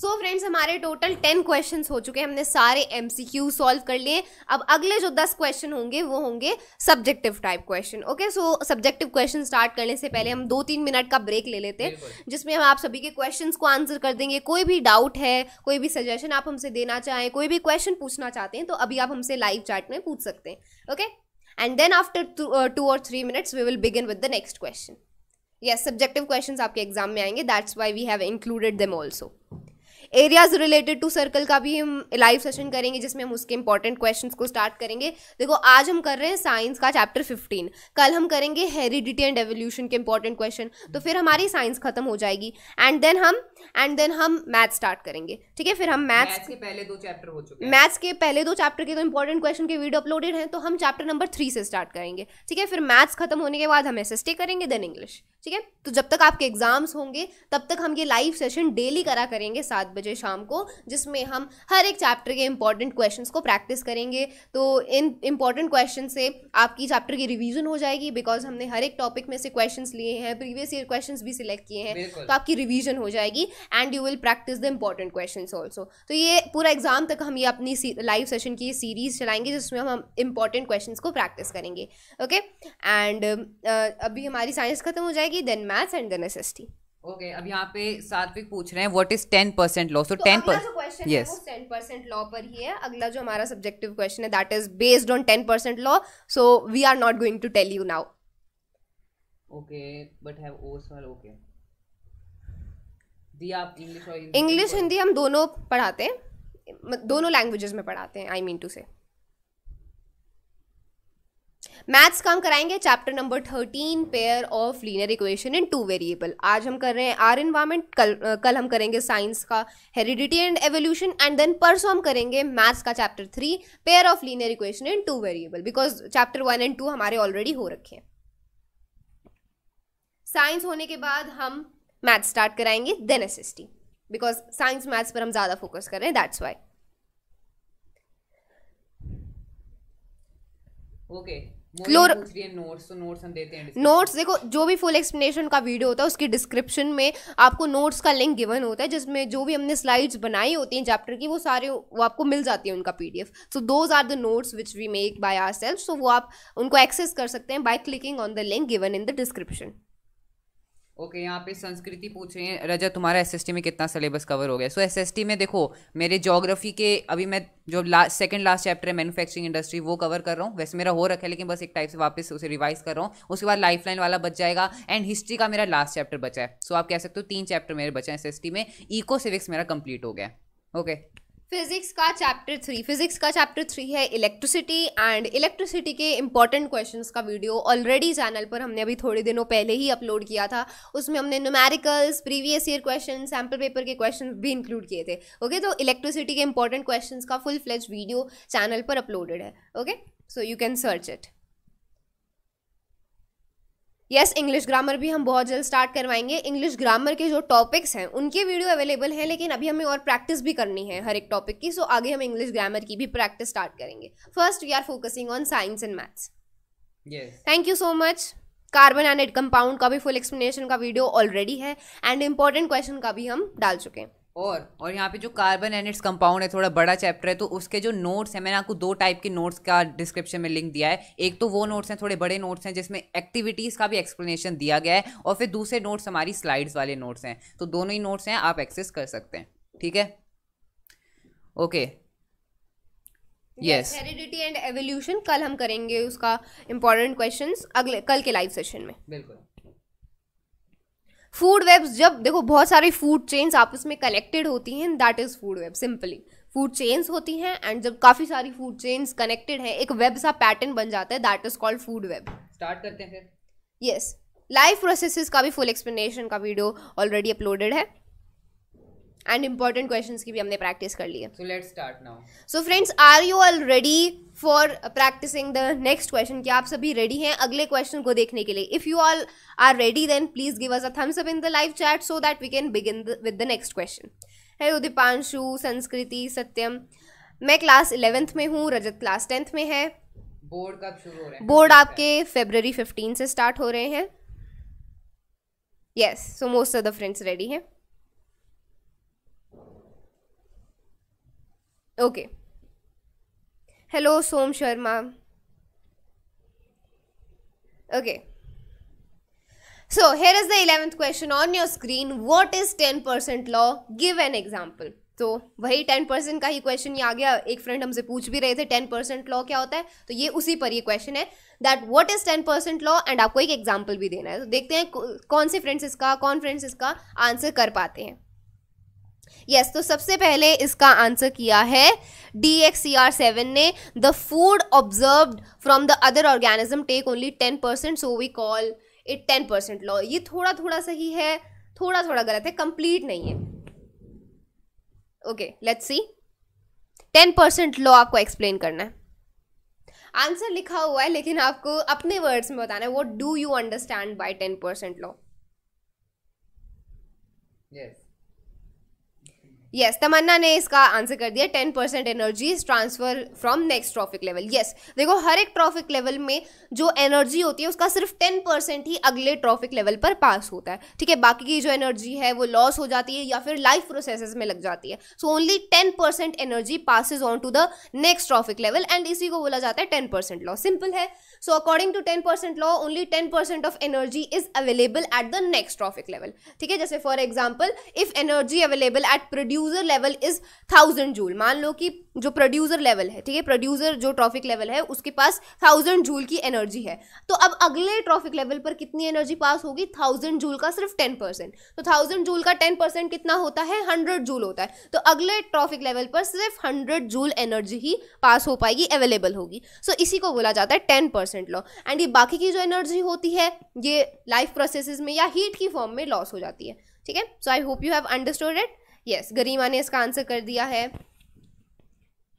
So so friends हमारे टोटल टेन क्वेश्चन हो चुके हैं हमने सारे एम सी क्यू सॉल्व कर लिए अब अगले जो दस क्वेश्चन होंगे वो होंगे subjective type question okay so subjective question start करने से पहले हम दो तीन मिनट का ब्रेक ले लेते हैं जिसमें हम आप सभी के क्वेश्चन को आंसर कर देंगे कोई भी डाउट है कोई भी सजेशन आप हमसे देना चाहें कोई भी क्वेश्चन पूछना चाहते हैं तो अभी आप हमसे लाइव चैट में पूछ सकते हैं okay and then after two और three minutes we will begin with the next question yes subjective question आपके एग्जाम में आएंगे that's why we have included them also areas related to circle का भी हम लाइव सेशन करेंगे जिसमें हम उसके इंपॉर्टेंट क्वेश्चन को स्टार्ट करेंगे देखो आज हम कर रहे हैं साइंस का चैप्टर फिफ्टीन कल हम करेंगे हेरिडिटी एंड एवोल्यूशन के इंपॉर्टेंट क्वेश्चन तो फिर हमारी साइंस खत्म हो जाएगी एंड देन हम एंड देन हम मैथ स्टार्ट करेंगे ठीक है फिर हम मैथ्स के पहले दो चैप्टर हो चुके हैं मैथ्स के पहले दो चैप्टर के तो इंपॉर्टेंट क्वेश्चन के वीडियो अपलोडेड हैं तो हम चैप्टर नंबर थ्री से स्टार्ट करेंगे ठीक है फिर मैथ्स खत्म होने के बाद हम एस करेंगे देन इंग्लिश ठीक है तो जब तक आपके एग्जाम्स होंगे तब तक हम ये लाइव सेशन डेली करा करेंगे सात बजे शाम को जिसमें हम हर एक चैप्टर के इंपॉर्टेंट क्वेश्चंस को प्रैक्टिस करेंगे तो इन इंपॉर्टेंट क्वेश्चन से आपकी चैप्टर की रिविजन हो जाएगी बिकॉज हमने हर एक टॉपिक में से क्वेश्चन लिए हैं प्रीवियस ईयर क्वेश्चन भी सिलेक्ट किए हैं तो आपकी रिविजन हो जाएगी and you will practice the important question also तो ये पूरा एग्जाम तक हम ये अपनी लाइव सेशन की सीरीज चलाएंगे जिसमें हम इंपॉर्टेंट क्वेश्चन को प्रैक्टिस करेंगे ओके एंड अभी हमारी साइंस खत्म हो जाएगी आएगी then maths and then SST okay अब यहाँ पे सात्विक पूछ रहे हैं what is ten percent law so ten percent yes ten percent law पर ही है अगला जो हमारा सब्जेक्टिव क्वेश्चन है that is based on ten percent law so we are not going to tell you now okay but have ओस वाला okay दी आप इंग्लिश और इंग्लिश हिंदी हम दोनों पढ़ाते हैं दोनों लैंग्वेजेस में पढ़ाते हैं I mean to say maths का हम कराएंगे chapter number thirteen pair of linear equation in two variable आज हम कर रहे हैं आर इन्वायरमेंट कल कल हम करेंगे साइंस का heredity and evolution and then परसों हम करेंगे मैथ्स का chapter three pair of linear equation in two variable because chapter one and two हमारे ऑलरेडी हो रखे हैं साइंस होने के बाद हम मैथ्स स्टार्ट कराएंगे then as because science maths पर हम ज़्यादा फोकस कर रहे हैं दैट्स वाई ओके okay. क्लोर नोट्स नोट्स हम देते हैं नोट्स देखो जो भी फुल एक्सप्लेनेशन का वीडियो होता है उसकी डिस्क्रिप्शन में आपको नोट्स का लिंक गिवन होता है जिसमें जो भी हमने स्लाइड्स बनाई होती हैं चैप्टर की वो सारे वो आपको मिल जाती है उनका PDF so those are the notes which we make by our self सो वो आप उनको एक्सेस कर सकते हैं by clicking on the link given in the description okay यहाँ पे संस्कृति पूछ रहे हैं रजा तुम्हारा एस में कितना सिलेबस कवर हो गया सो एस में देखो मेरे जोग्राफी के अभी मैं जो लास्ट सेकंड लास्ट चैप्टर है मैन्युफैक्चरिंग इंडस्ट्री वो कवर कर रहा हूँ वैसे मेरा हो रखा है लेकिन बस एक टाइप से वापस उसे रिवाइज कर रहा हूँ उसके बाद लाइफ लाइन वाला बच जाएगा एंड हिस्ट्री का मेरा लास्ट चैप्टर बचा है सो so, आप कह सकते हो तीन चैप्टर मेरे बचे हैं एस में इको सिविक्स मेरा कंप्लीट हो गया ओके okay. फिजिक्स का चैप्टर थ्री फिजिक्स का चैप्टर थ्री है इलेक्ट्रिसिटी एंड इलेक्ट्रिसिटी के इंपॉर्टेंट क्वेश्चंस का वीडियो ऑलरेडी चैनल पर हमने अभी थोड़े दिनों पहले ही अपलोड किया था उसमें हमने numericals previous year question sample paper के क्वेश्चन भी इंक्लूड किए थे ओके तो इलेक्ट्रिसिटी के इंपॉर्टेंट क्वेश्चन का फुल फ्लेज वीडियो चैनल पर अपलोडेड है okay so you can search it yes English grammar भी हम बहुत जल्द स्टार्ट करवाएंगे इंग्लिश ग्रामर के जो टॉपिक्स हैं उनके वीडियो अवेलेबल हैं लेकिन अभी हमें और प्रैक्टिस भी करनी है हर एक टॉपिक की सो आगे हम इंग्लिश ग्रामर की भी प्रैक्टिस स्टार्ट करेंगे first we are focusing on science and maths thank you so much carbon and compound का भी फुल एक्सप्लेनेशन का वीडियो ऑलरेडी है एंड इंपॉर्टेंट क्वेश्चन का भी हम डाल चुके हैं और और यहाँ पे जो कार्बन एंड इट्स कंपाउंड है थोड़ा बड़ा चैप्टर है तो उसके जो नोट्स हैं मैंने आपको दो टाइप के नोट्स का डिस्क्रिप्शन में लिंक दिया है एक तो वो नोट्स हैं थोड़े बड़े नोट्स हैं जिसमें एक्टिविटीज़ का भी एक्सप्लेनेशन दिया गया है और फिर दूसरे नोट्स हमारी स्लाइड्स वाले नोट्स हैं तो दोनों ही नोट्स हैं आप एक्सेस कर सकते हैं ठीक है okay yes heredity and evolution कल हम करेंगे उसका इंपॉर्टेंट क्वेश्चन अगले कल के लाइव सेशन में बिल्कुल फूड वेब्स जब देखो बहुत सारी फूड चेन्स आपस में कनेक्टेड होती हैं that is food web simply food chains होती हैं एंड जब काफ़ी सारी फूड चेन्स कनेक्टेड हैं एक वेब सा पैटर्न बन जाता है that is called food web start करते हैं यस लाइफ प्रोसेसेस का भी फुल एक्सप्लेनेशन का वीडियो ऑलरेडी अपलोडेड है एंड इंपॉर्टेंट क्वेश्चन की भी हमने प्रैक्टिस कर ली है so start now so friends are you all ready for practising the next question क्या आप सभी रेडी हैं अगले क्वेश्चन को देखने के लिए if you all are ready then please give us a thumbs up in the live chat so that we can begin with the next question है दीपांशु संस्कृति सत्यम मैं क्लास इलेवेंथ में हूँ रजत क्लास टेंथ में है बोर्ड कब शुरू हो रहे हैं बोर्ड आपके फेबररी फिफ्टीन से स्टार्ट हो रहे हैं yes so most of the friends ready हैं okay hello Som Sharma okay so here is the eleventh question on your screen what is ten percent law give an example तो वही ten percent का ही question ये आ गया एक फ्रेंड हमसे पूछ भी रहे थे टेन परसेंट लॉ क्या होता है तो ये उसी पर ये क्वेश्चन है that what is ten percent law and आपको एक एग्जांपल भी देना है तो देखते हैं कौन से फ्रेंड्स इसका कौन फ्रेंड्स इसका आंसर कर पाते हैं यस तो सबसे पहले इसका आंसर किया है D X C R seven ने the food observe from the other organism take only ten percent so we call it ten percent law ये थोड़ा थोड़ा सही है थोड़ा थोड़ा गलत है कंप्लीट नहीं है okay let's see ten percent law आपको एक्सप्लेन करना है आंसर लिखा हुआ है लेकिन आपको अपने वर्ड्स में बताना है what do you understand by ten percent law yes Tamanna ने इसका आंसर कर दिया ten percent energy is transfer from next trophic level yes देखो हर एक ट्रॉफिक लेवल में जो एनर्जी होती है उसका सिर्फ टेन परसेंट ही अगले ट्रॉफिक लेवल पर पास होता है ठीक है बाकी की जो एनर्जी है वो लॉस हो जाती है या फिर लाइफ प्रोसेस में लग जाती है so only ten percent energy passes on to the next trophic level and इसी को बोला जाता है टेन परसेंट लॉस सिंपल है so according to ten percent law only ten percent of energy is available at the next trophic level ठीक है जैसे for example if energy available at producer level is thousand joule मान लो कि जो producer level है ठीक है प्रोड्यूसर जो ट्रॉफिक लेवल है उसके पास थाउजेंड जूल की एनर्जी है तो अब अगले ट्रॉफिक लेवल पर कितनी एनर्जी पास होगी थाउजेंड जूल का सिर्फ टेन परसेंट तो थाउजेंड जूल का टेन परसेंट कितना होता है हंड्रेड जूल होता है तो अगले ट्रॉफिक लेवल पर सिर्फ हंड्रेड जूल एनर्जी ही पास हो पाएगी अवेलेबल होगी सो so, इसी को बोला जाता है टेन परसेंट लॉ एंड ये बाकी की जो एनर्जी होती है ये लाइफ प्रोसेस में या हीट की फॉर्म में लॉस हो जाती है ठीक है so I hope you have understood it yes Garima ने इसका आंसर कर दिया है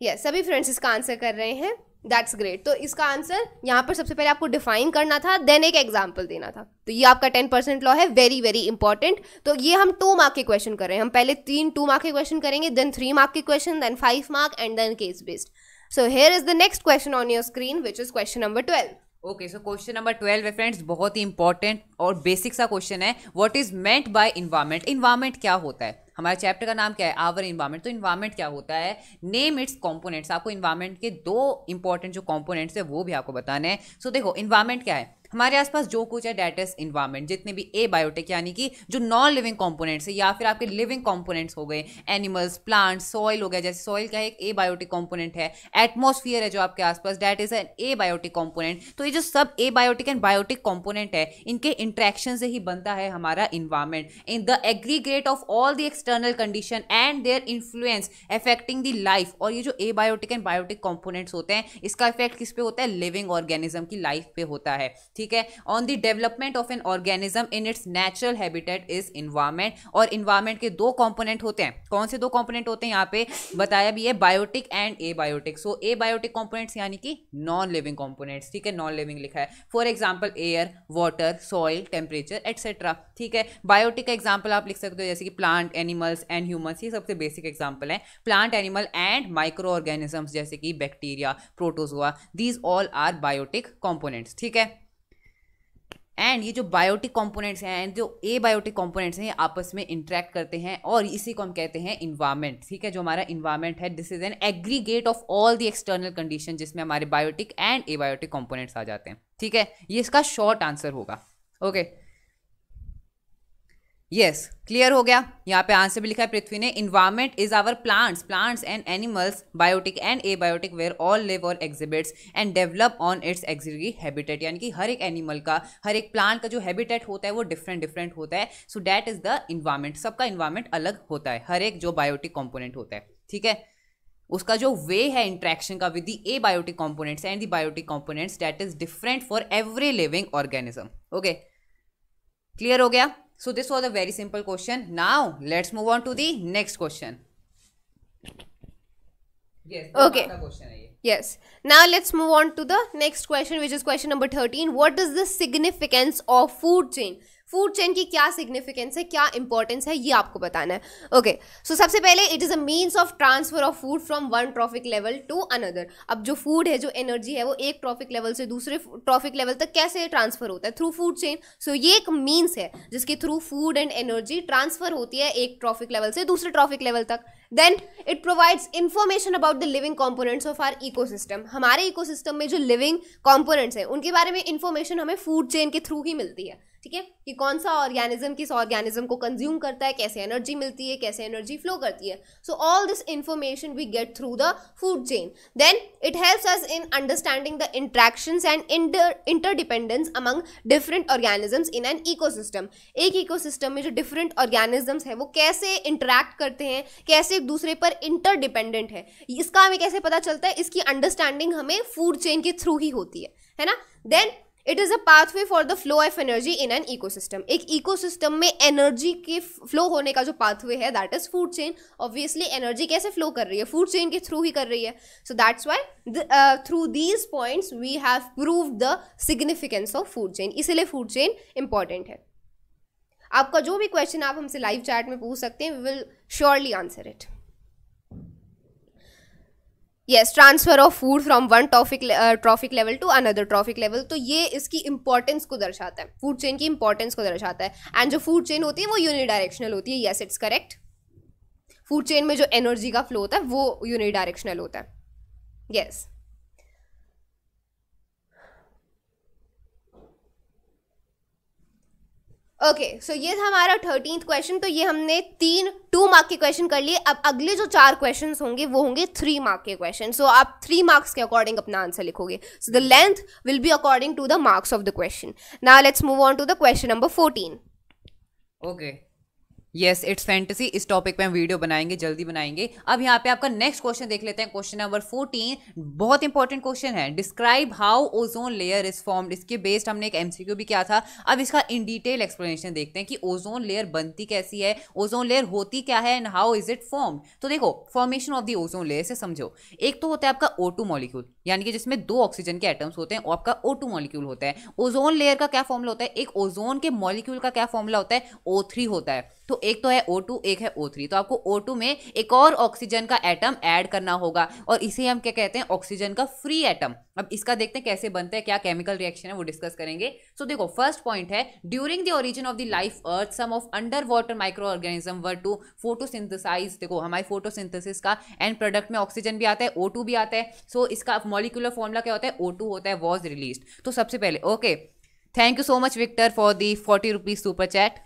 यस yes, सभी फ्रेंड्स इसका आंसर कर रहे हैं दैट्स ग्रेट तो इसका आंसर यहाँ पर सबसे पहले आपको डिफाइन करना था देन एक एग्जाम्पल देना था तो ये आपका टेन परसेंट लॉ है वेरी वेरी इंपॉर्टेंट तो ये हम टू मार्क के क्वेश्चन कर रहे हैं हम पहले तीन टू मार्क के क्वेश्चन करेंगे देन थ्री मार्क के question then five mark and then case based so here is the next question on your screen which is question number twelve okay so question number twelve है friends बहुत ही important और basic सा question है what is meant by environment environment क्या होता है हमारे चैप्टर का नाम क्या है आवर इन्वायरमेंट तो इन्वायरमेंट क्या होता है नेम इट्स कॉम्पोनेंट्स आपको इन्वायरमेंट के दो इंपॉर्टेंट जो कॉम्पोनेंट्स है वो भी आपको बताना है सो so, देखो इन्वायरमेंट क्या है हमारे आसपास जो कुछ है डेट इज इन्वायरमेंट जितने भी ए बायोटिक यानी कि जो नॉन लिविंग कॉम्पोनेंट्स है या फिर आपके लिविंग कॉम्पोनेंट्स हो गए एनिमल्स प्लांट्स सॉइल हो गया जैसे सॉइल का एक ए बायोटिक कॉम्पोनेंट है एटमोसफियर है जो आपके आसपास that is an abiotic component तो ये जो सब abiotic and biotic component है इनके इंट्रैक्शन से ही बनता है हमारा environment in the aggregate of all the external condition and their influence affecting the life और ये जो abiotic and biotic components होते हैं इसका इफेक्ट किस पे होता है लिविंग ऑर्गेनिज्म की लाइफ पे होता है ठीक ठीक है on the development of an organism in its natural habitat is environment और इन्वायरमेंट के दो कॉम्पोनेंट होते हैं कौन से दो कॉम्पोनेंट होते हैं यहाँ पे बताया भी है biotic and abiotic so abiotic components यानी कि नॉन लिविंग कॉम्पोनेंट्स ठीक है नॉन लिविंग लिखा है for example air water soil temperature etcetera ठीक है बायोटिक का एग्जाम्पल आप लिख सकते हो जैसे कि प्लांट एनिमल्स एंड ह्यूमन्स ये सबसे बेसिक एग्जाम्पल है plant animal and microorganisms जैसे कि bacteria protozoa these all are biotic components ठीक है एंड ये जो बायोटिक कंपोनेंट्स हैं एंड जो ए बायोटिक कॉम्पोनेंट्स हैं ये आपस में इंट्रैक्ट करते हैं और इसी को हम कहते हैं इन्वायरमेंट ठीक है जो हमारा इन्वायरमेंट है this is an aggregate of all the external condition जिसमें हमारे biotic and abiotic components आ जाते हैं ठीक है ये इसका शॉर्ट आंसर होगा ओके okay. यस क्लियर हो गया यहाँ पे आंसर भी लिखा है पृथ्वी ने environment is our plants plants and animals biotic and abiotic where all live और exhibits and develop on its auxiliary habitat यानी कि हर एक एनिमल का हर एक प्लांट का जो हैबिटेट होता है वो डिफरेंट डिफरेंट होता है so that is the environment सबका इन्वायरमेंट अलग होता है हर एक जो बायोटिक कॉम्पोनेंट होता है ठीक है उसका जो वे है इंट्रैक्शन का with the abiotic components and the biotic components that is different for every living organism okay clear हो गया So this was a very simple question. Now let's move on to the next question. Yes. Okay. Yes. Now let's move on to the next question, which is question number 13. What is the significance of food chain? Food chain की क्या significance है क्या importance है ये आपको बताना है okay okay, so so सबसे पहले it is a means of transfer of food from one trophic level to another अब जो फूड है जो एनर्जी है वो एक ट्रॉफिक लेवल से दूसरे ट्रॉफिक लेवल तक कैसे ट्रांसफर होता है थ्रू फूड चेन सो ये एक मीन्स है जिसके through food and energy transfer होती है एक ट्रॉफिक लेवल से दूसरे ट्रॉफिक लेवल तक then it provides information about the living components of our eco हमारे इकोसिस्टम में जो लिविंग कॉम्पोनेंट्स हैं उनके बारे में इन्फॉर्मेशन हमें फूड चेन के थ्रू ही मिलती है ठीक है कि कौन सा ऑर्गेनिज्म किस ऑर्गेनिज्म को कंज्यूम करता है कैसे एनर्जी मिलती है कैसे एनर्जी फ्लो करती है so all this information we get through the food chain then it helps us in understanding the interactions and interdependence among different organisms in an eco एक इको में जो डिफरेंट ऑर्गेनिजम्स हैं वो कैसे interact करते हैं कैसे एक दूसरे पर इंटरडिपेंडेंट है इसका हमें कैसे पता चलता है इसकी अंडरस्टैंडिंग हमें फूड चेन के थ्रू ही होती है है ना then it is a pathway for the flow of energy in an ecosystem एक इकोसिस्टम में एनर्जी के फ्लो होने का जो पाथवे है that is food chain obviously energy कैसे फ्लो कर रही है फूड चेन के थ्रू ही कर रही है so that's why through these points we have prove the significance of food chain इसीलिए फूड चेन इंपॉर्टेंट है आपका जो भी क्वेश्चन आप हमसे लाइव चैट में पूछ सकते हैं we will surely answer it yes transfer of food from one trophic trophic level to another trophic level तो ये इसकी इंपॉर्टेंस को दर्शाता है फूड चेन की इंपॉर्टेंस को दर्शाता है एंड जो फूड चेन होती है वो यूनिडायरेक्शनल होती है yes it's correct food chain में जो एनर्जी का फ्लो होता है वो यूनिडायरेक्शनल होता है yes yes. Okay okay, so so ये था हमारा थर्टीन क्वेश्चन तो ये हमने तीन टू मार्क के क्वेश्चन कर लिए अब अगले जो चार क्वेश्चन होंगे वो होंगे थ्री मार्क के क्वेश्चन सो आप थ्री मार्क्स के अकॉर्डिंग अपना आंसर लिखोगे so the length will be according to the marks of the question now let's move on to the question number fourteen okay yes it's fantasy इस topic पे हम video बनाएंगे जल्दी बनाएंगे अब यहाँ पे आपका नेक्स्ट क्वेश्चन देख लेते हैं क्वेश्चन नंबर फोर्टीन बहुत इंपॉर्टेंट क्वेश्चन है describe how ozone layer is formed इसके बेस्ड हमने एक एमसीक्यू भी किया था अब इसका इन डिटेल एक्सप्लेनेशन देखते हैं कि ओजोन लेयर बनती कैसी है ओजोन लेयर होती क्या है and how is it form तो देखो formation of the ozone layer से समझो एक तो होता है आपका ओ मॉलिक्यूल यानी कि जिसमें दो ऑक्सीजन के एटम्स होते हैं और आपका ओ मॉलिक्यूल होता है ओजोन लेयर का क्या फॉर्मूला होता है एक ओजोन के मॉलिक्यूल का क्या फॉर्मूला होता है ओ होता है तो एक तो है O2 एक है O3 तो आपको O2 में एक और ऑक्सीजन का एटम ऐड करना होगा और इसे हम क्या कहते हैं ऑक्सीजन का फ्री एटम अब इसका देखते हैं कैसे बनता है क्या केमिकल रिएक्शन है वो डिस्कस करेंगे सो so, देखो फर्स्ट पॉइंट है during the origin of the life earth some of underwater microorganism were to photosynthesize देखो हमारे फोटोसिंथेसिस का एंड प्रोडक्ट में ऑक्सीजन भी आता है ओ भी आता है सो so, इसका मॉलिकुलर फॉर्मला क्या होता है ओ होता है वॉज रिलीज तो सबसे पहले okay thank you so much Victor for the forty rupees super chat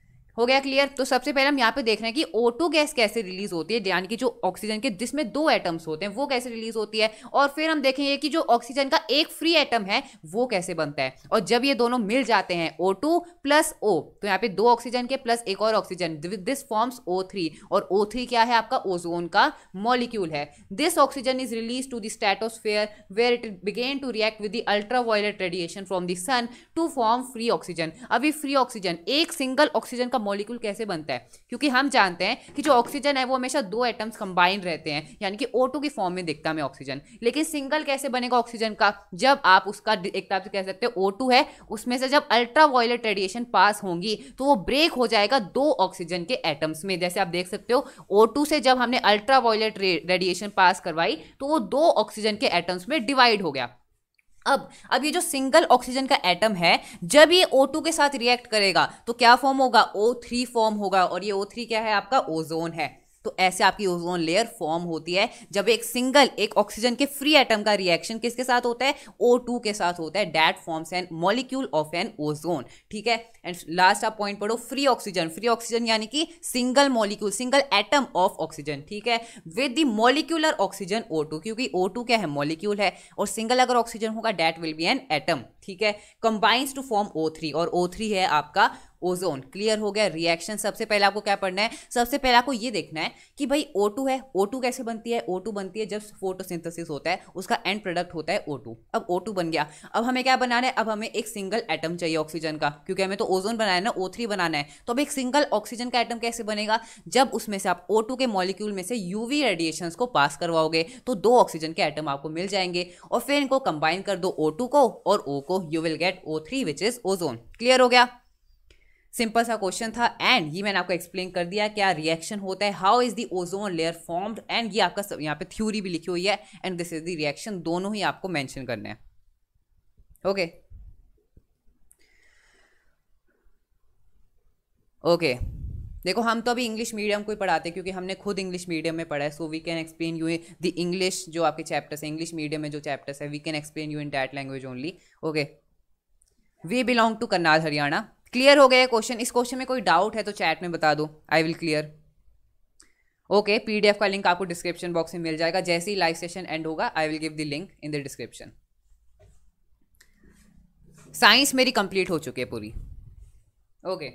हो गया क्लियर तो सबसे पहले हम यहाँ पे देख रहे हैं कि ओटो गैस कैसे रिलीज होती है यानी कि जो ऑक्सीजन के जिसमें दो एटम्स होते हैं वो कैसे रिलीज होती है और फिर हम देखेंगे कि जो ऑक्सीजन का एक फ्री एटम है वो कैसे बनता है और जब ये दोनों मिल जाते हैं ओ टू प्लस ओ तो यहाँ पे दो ऑक्सीजन के प्लस एक और oxygen this forms O three और ओ थ्री क्या है आपका ओजोन का मॉलिक्यूल है this oxygen is release to the stratosphere where it began to react with the ultra radiation from the sun to form free oxygen अभी free oxygen एक single oxygen का molecule कैसे बनता है क्योंकि हम जानते हैं कि जो ऑक्सीजन है वो हमेशा दो एटम्स कंबाइन रहते हैं यानी कि ओ के फॉर्म में दिखता है ऑक्सीजन लेकिन सिंगल कैसे बनेगा ऑक्सीजन का जब आप उसका एक तरह से कह सकते हैं ओ है उसमें से जब अल्ट्रा वायलेट रेडिएशन पास होंगी तो वो ब्रेक हो जाएगा दो ऑक्सीजन के एटम्स में जैसे आप देख सकते हो ओ से जब हमने अल्ट्रा वायलेट रेडिएशन पास करवाई तो वो दो ऑक्सीजन के एटम्स में डिवाइड हो गया अब अब ये जो सिंगल ऑक्सीजन का एटम है जब ये O2 के साथ रिएक्ट करेगा तो क्या फॉर्म होगा O3 फॉर्म होगा और ये O3 क्या है आपका ओजोन है तो ऐसे आपकी ओजोन लेयर फॉर्म होती है जब एक सिंगल एक ऑक्सीजन के फ्री एटम का रिएक्शन किसके साथ होता है ओ टू के साथ होता है that forms an molecule of an ozone ठीक है एंड लास्ट आप पॉइंट पढ़ो फ्री ऑक्सीजन फ्री ऑक्सीजन यानी कि single molecule single atom of oxygen ठीक है with the molecular oxygen O क्योंकि ओ क्या है मॉलिक्यूल है और सिंगल अगर ऑक्सीजन होगा that will be an atom ठीक है combines to form O three और ओ थ्री है आपका ओजोन क्लियर हो गया रिएक्शन सबसे पहले आपको क्या पढ़ना है सबसे पहले आपको ये देखना है कि भाई ओ टू है ओ टू कैसे बनती है ओ टू बनती है जब फोटोसिंथेसिस होता है उसका एंड प्रोडक्ट होता है ओ टू अब ओ टू बन गया अब हमें क्या बनाना है अब हमें एक सिंगल एटम चाहिए ऑक्सीजन का क्योंकि हमें तो ओजोन बनाना है ना ओ थ्री बनाना है तो अब एक सिंगल ऑक्सीजन का एटम कैसे बनेगा जब उसमें से आप ओ टू के मॉलिक्यूल में से यूवी रेडिएशन को पास करवाओगे तो दो ऑक्सीजन के एटम आपको मिल जाएंगे और फिर इनको कंबाइन कर दो ओ टू को और ओ को को you will get O three which is ozone clear हो गया सिंपल सा क्वेश्चन था एंड ये मैंने आपको एक्सप्लेन कर दिया क्या रिएक्शन होता है how is the ozone layer formed and ये आपका सब यहाँ पे थ्योरी भी लिखी हुई है and this is the reaction दोनों ही आपको मेंशन करने हैं ओके okay. Okay okay. देखो हम तो अभी इंग्लिश मीडियम को ही पढ़ाते हैं क्योंकि हमने खुद इंग्लिश मीडियम में पढ़ा है so we can explain you the English जो आपके चैप्टर्स है इंग्लिश मीडियम में जो चैप्टर्स है we can explain you in that language only okay we belong to Karnal Haryana clear हो गया क्वेश्चन इस क्वेश्चन में कोई डाउट है तो चैट में बता दो I will clear okay PDF का लिंक आपको डिस्क्रिप्शन बॉक्स में मिल जाएगा जैसे ही लाइव सेशन एंड होगा I will give the link in the description science मेरी कंप्लीट हो चुकी है पूरी okay okay.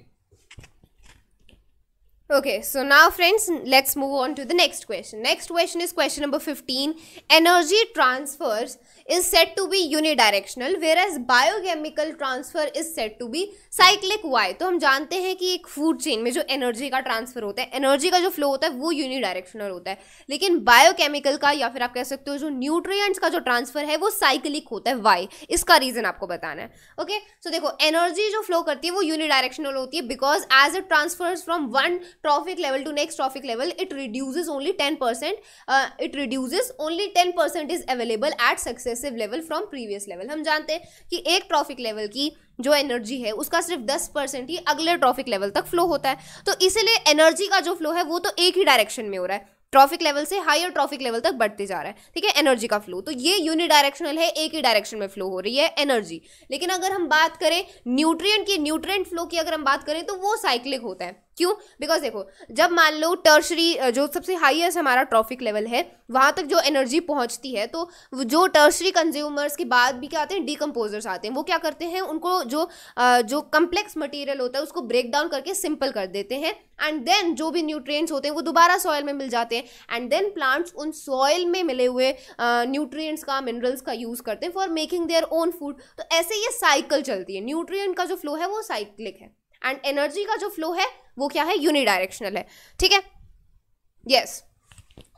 Okay so Okay, so now friends, let's move on to the next question. Next question is question number 15. Energy transfers is said to be unidirectional whereas biochemical transfer is said to be cyclic. Why तो हम जानते हैं कि एक food chain में जो energy का transfer होता है एनर्जी का जो फ्लो होता है वो डायरेक्शनल होता है लेकिन बायोकेमिकल का या फिर आप कह सकते हो जो न्यूट्रिएंट्स का जो ट्रांसफर है वो साइक्लिक होता है वाई इसका रीज़न आपको बताना है ओके okay? सो so, देखो एनर्जी जो फ्लो करती है वो डायरेक्शनल होती है because as it transfer from one trophic level to next trophic level it reduce only ten percent it reduce only ten percent is available at successive level from previous level हम जानते हैं कि एक trophic level की जो energy है उसका सिर्फ दस परसेंट ही अगले ट्रॉफिक लेवल तक फ्लो होता है तो इसीलिए एनर्जी का जो फ्लो है वो तो एक ही डायरेक्शन में हो रहा है ट्रॉफिक लेवल से हायर ट्रॉफिक लेवल तक बढ़ते जा रहा है ठीक है एनर्जी का फ्लो तो ये यूनिडायरेक्शनल है एक ही डायरेक्शन में फ्लो हो रही है एनर्जी लेकिन अगर हम बात करें न्यूट्रिएंट की न्यूट्रिएंट फ्लो की अगर हम बात करें तो वो साइक्लिक होता है क्यों बिकॉज देखो जब मान लो टर्शरी जो सबसे हाइएस्ट हमारा ट्रॉफिक लेवल है वहाँ तक जो एनर्जी पहुँचती है तो जो टर्शरी कंज्यूमर्स के बाद भी क्या आते हैं डीकम्पोजर्स आते हैं वो क्या करते हैं उनको जो जो कम्प्लेक्स मटेरियल होता है उसको ब्रेक डाउन करके सिंपल कर देते हैं एंड देन जो भी न्यूट्रिएंट्स होते हैं वो दोबारा सॉयल में मिल जाते हैं एंड देन प्लांट्स उन सॉयल में मिले हुए न्यूट्रिएंट्स का मिनरल्स का यूज़ करते हैं for making their own food तो ऐसे ये साइकिल चलती है न्यूट्रिएंट का जो फ्लो है वो साइक्लिक है एंड एनर्जी का जो फ्लो है वो क्या है यूनिडायरेक्शनल है ठीक है yes yes.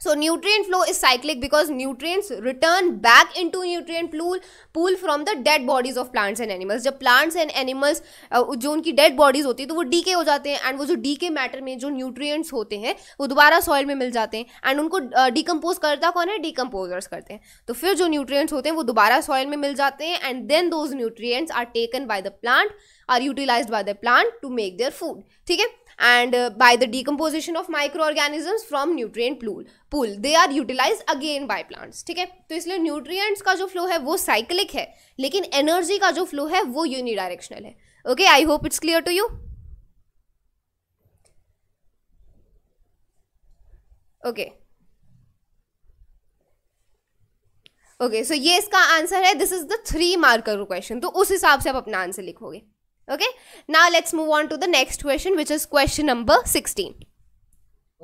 So nutrient flow is cyclic because nutrients return back into nutrient pool pool from the dead bodies of plants and animals जब प्लांट्स एंड एनिमल्स जो उनकी डेड बॉडीज होती है तो वो डीके हो जाते हैं एंड वो जो डीके मैटर में जो न्यूट्रिएंट्स होते हैं वो दोबारा सॉइल में मिल जाते हैं एंड उनको डिकम्पोज uh, करता कौन है डिकम्पोजर्स करते हैं तो फिर जो न्यूट्रिएंट्स होते हैं वो दोबारा सॉइल में मिल जाते हैं and then those nutrients are taken by the plant are utilize by the plant to make their food ठीक है and uh, by the decomposition of microorganisms from nutrient pool pool they are utilized again by plants ठीक है तो इसलिए nutrients का जो flow है वो cyclic है लेकिन energy का जो flow है वो unidirectional है okay I hope it's clear to you okay okay okay, so so ये इसका आंसर है this is the three marker question तो उस हिसाब से आप अपना आंसर लिखोगे okay now let's move on to the next question which is question number 16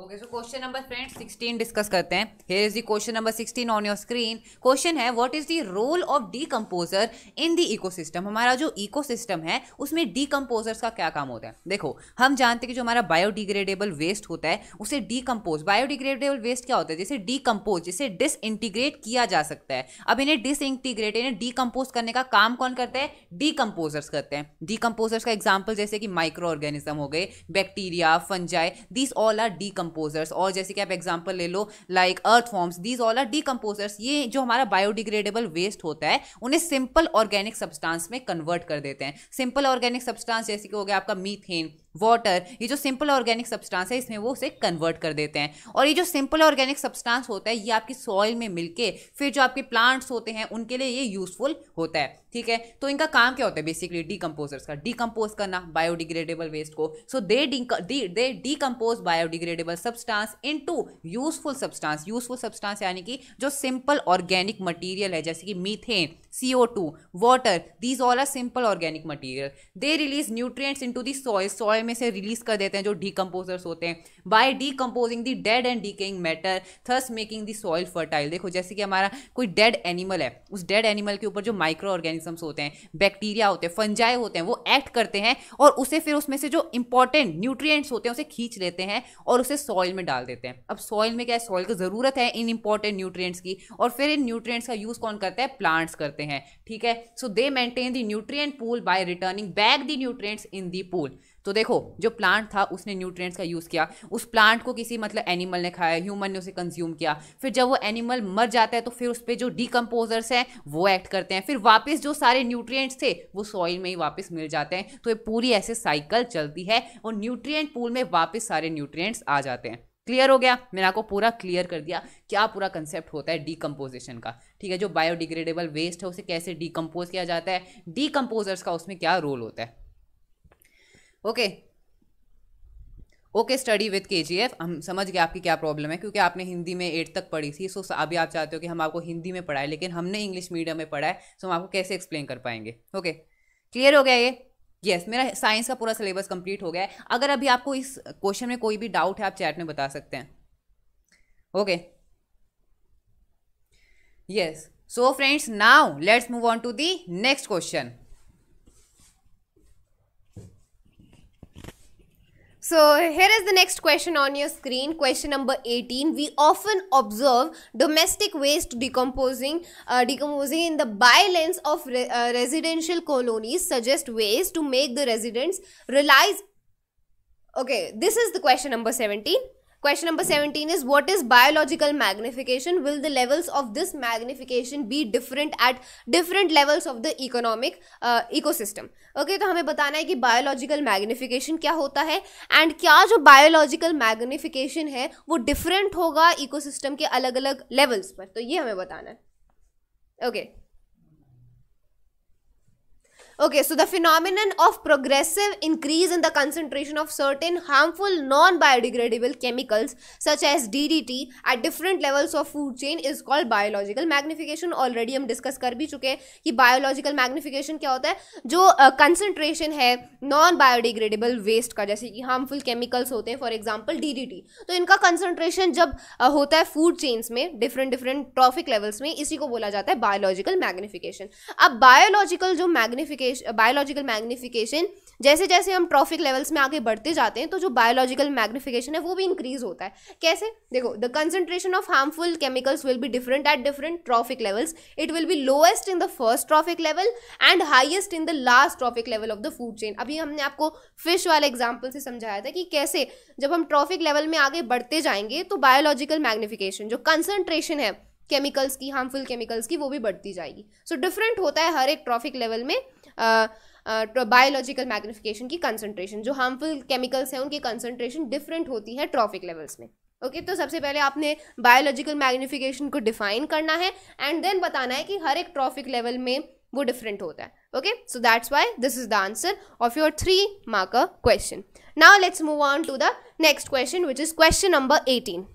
okay so question number friend 16 discuss करते हैं here is the question number 16 on your screen question है what is the role of decomposer in the ecosystem हमारा जो ecosystem है उसमें decomposers का क्या काम होता है देखो हम जानते हैं कि जो हमारा बायोडिग्रेडेबल वेस्ट होता है उसे डीकम्पोज बायोडिग्रेडेबल वेस्ट क्या होता है जिसे डीकम्पोज जिसे डिसइंटीग्रेट किया जा सकता है अब इन्हें डिसइंटीग्रेट इन्हें डीकम्पोज करने का काम कौन करता है डीकम्पोजर्स करते हैं डीकम्पोजर्स का एग्जाम्पल जैसे कि माइक्रो ऑर्गेनिज्म हो गए bacteria fungi this all are decom decomposers और जैसे कि आप एग्जाम्पल ले लो like earthworms these all are decomposers ये जो हमारा बायोडिग्रेडेबल वेस्ट होता है उन्हें सिंपल ऑर्गेनिक सब्सटांस में कन्वर्ट कर देते हैं सिंपल ऑर्गेनिक सब्सटांस जैसे कि हो गया आपका मीथेन वाटर ये जो सिंपल ऑर्गेनिक सब्सटेंस है इसमें वो उसे कन्वर्ट कर देते हैं और ये जो सिंपल ऑर्गेनिक सब्सटेंस होता है ये आपकी सॉइल में मिलके फिर जो आपके प्लांट्स होते हैं उनके लिए ये यूजफुल होता है ठीक है तो इनका काम क्या होता है बेसिकली डीकम्पोजर्स का डीकम्पोज करना बायोडिग्रेडेबल वेस्ट को so they they decompose biodegradable substance into useful substance useful substance यानी कि जो सिंपल ऑर्गेनिक मटीरियल है जैसे कि methane CO2, water. These all are simple organic material. They release nutrients into the soil. Soil में से release कर देते हैं जो decomposers होते हैं By decomposing the dead and decaying matter, thus making the soil fertile. देखो जैसे कि हमारा कोई dead animal है उस dead animal के ऊपर जो माइक्रो ऑर्गेनिजम्स होते हैं बैक्टीरिया होते हैं फंजाई होते हैं वो एक्ट करते हैं और उसे फिर उसमें से जो इंपॉर्टेंट न्यूट्रियट्स होते हैं उसे खींच लेते हैं और उसे सॉइल में डाल देते हैं अब सॉइल में क्या है सॉइल की ज़रूरत है इन इंपॉर्टेंट न्यूट्रिएंट्स की और फिर इन न्यूट्रिएंट्स का यूज़ कौन करता है प्लांट्स करते हैं सकते हैं ठीक है so they maintain the nutrient pool by returning back the nutrients in the pool तो देखो जो प्लांट था उसने न्यूट्रिएंट्स का यूज़ किया उस प्लांट को किसी मतलब एनिमल ने खाया ह्यूमन ने उसे कंज्यूम किया फिर जब वो एनिमल मर जाता है तो फिर उस पर जो डिकम्पोजर्स हैं वो एक्ट करते हैं फिर वापस जो सारे न्यूट्रिएंट्स थे वो सॉइल में ही वापस मिल जाते हैं तो ये पूरी ऐसे साइकिल चलती है और न्यूट्रिएंट पूल में वापस सारे न्यूट्रिएंट्स आ जाते हैं क्लियर हो गया मैंने आपको पूरा क्लियर कर दिया क्या पूरा कंसेप्ट होता है डीकम्पोजिशन का ठीक है जो बायोडिग्रेडेबल वेस्ट है उसे कैसे डीकम्पोज किया जाता है डीकम्पोजर्स का उसमें क्या रोल होता है ओके ओके स्टडी विथ के जी एफ हम समझ गए आपकी क्या प्रॉब्लम है क्योंकि आपने हिंदी में एट तक पढ़ी थी सो अभी आप चाहते हो कि हम आपको हिंदी में पढ़ाए लेकिन हमने इंग्लिश मीडियम में पढ़ा है सो हम आपको कैसे एक्सप्लेन कर पाएंगे ओके okay. क्लियर हो गया ये यस yes, मेरा साइंस का पूरा सिलेबस कंप्लीट हो गया है अगर अभी आपको इस क्वेश्चन में कोई भी डाउट है आप चैट में बता सकते हैं okay yes so friends now let's move on to the next question So here is the next question on your screen. Question number 18. We often observe domestic waste decomposing, uh, decomposing in the by of re uh, residential colonies suggest ways to make the residents realize. Okay, this is the question number 17. Question number seventeen is what is biological magnification will the levels of this magnification be different at different levels of the economic ecosystem okay तो हमें बताना है कि biological magnification क्या होता है and क्या जो बायोलॉजिकल मैग्निफिकेशन है वो डिफरेंट होगा इको सिस्टम के अलग अलग लेवल्स पर तो ये हमें बताना है okay okay. Okay so the phenomenon of progressive increase in the concentration of certain harmful non biodegradable chemicals such as D D T at different levels of food chain is called biological magnification already हम discuss कर भी चुके हैं कि biological magnification क्या होता है जो कंसेंट्रेशन uh, है नॉन बायोडिग्रेडेबल वेस्ट का जैसे कि हार्मफुल केमिकल्स होते हैं for example D D T तो इनका कंसनट्रेशन जब uh, होता है फूड चेन्स में डिफरेंट डिफरेंट ट्रॉफिक लेवल्स में इसी को बोला जाता है बायोलॉजिकल मैग्निफिकेशन अब बायोलॉजिकल जो मैग्निफिकेशन मैग्निफिकेशन बायोलॉजिकल मैग्निफिकेशन जैसे जैसे हम ट्रॉफिक लेवल्स में आगे बढ़ते जाते हैं तो जो बायोलॉजिकल मैग्निफिकेशन है वो भी इंक्रीज होता है कैसे देखो the concentration of harmful chemicals will be different at different trophic levels it will be lowest in the first trophic level and highest in the last trophic level of the food chain अभी हमने आपको fish वाले example से समझाया था कि कैसे जब हम ट्रॉफिक लेवल में आगे बढ़ते जाएंगे तो बायोलॉजिकल मैग्निफिकेशन जो कंसनट्रेशन है केमिकल्स की हार्मफुल केमिकल्स की वो भी बढ़ती जाएगी सो so, डिफरेंट होता है हर एक ट्रॉफिक लेवल में बायोलॉजिकल तो मैग्निफिकेशन की कंसनट्रेशन जो हार्मफुल केमिकल्स हैं उनकी कंसनट्रेशन डिफरेंट होती है ट्रॉफिक लेवल्स में ओके okay, तो सबसे पहले आपने बायोलॉजिकल मैग्निफिकेशन को डिफाइन करना है एंड देन बताना है कि हर एक ट्रॉफिक लेवल में वो डिफरेंट होता है okay so that's why this is the answer of your three mark question now let's move on to the next question which is question number eighteen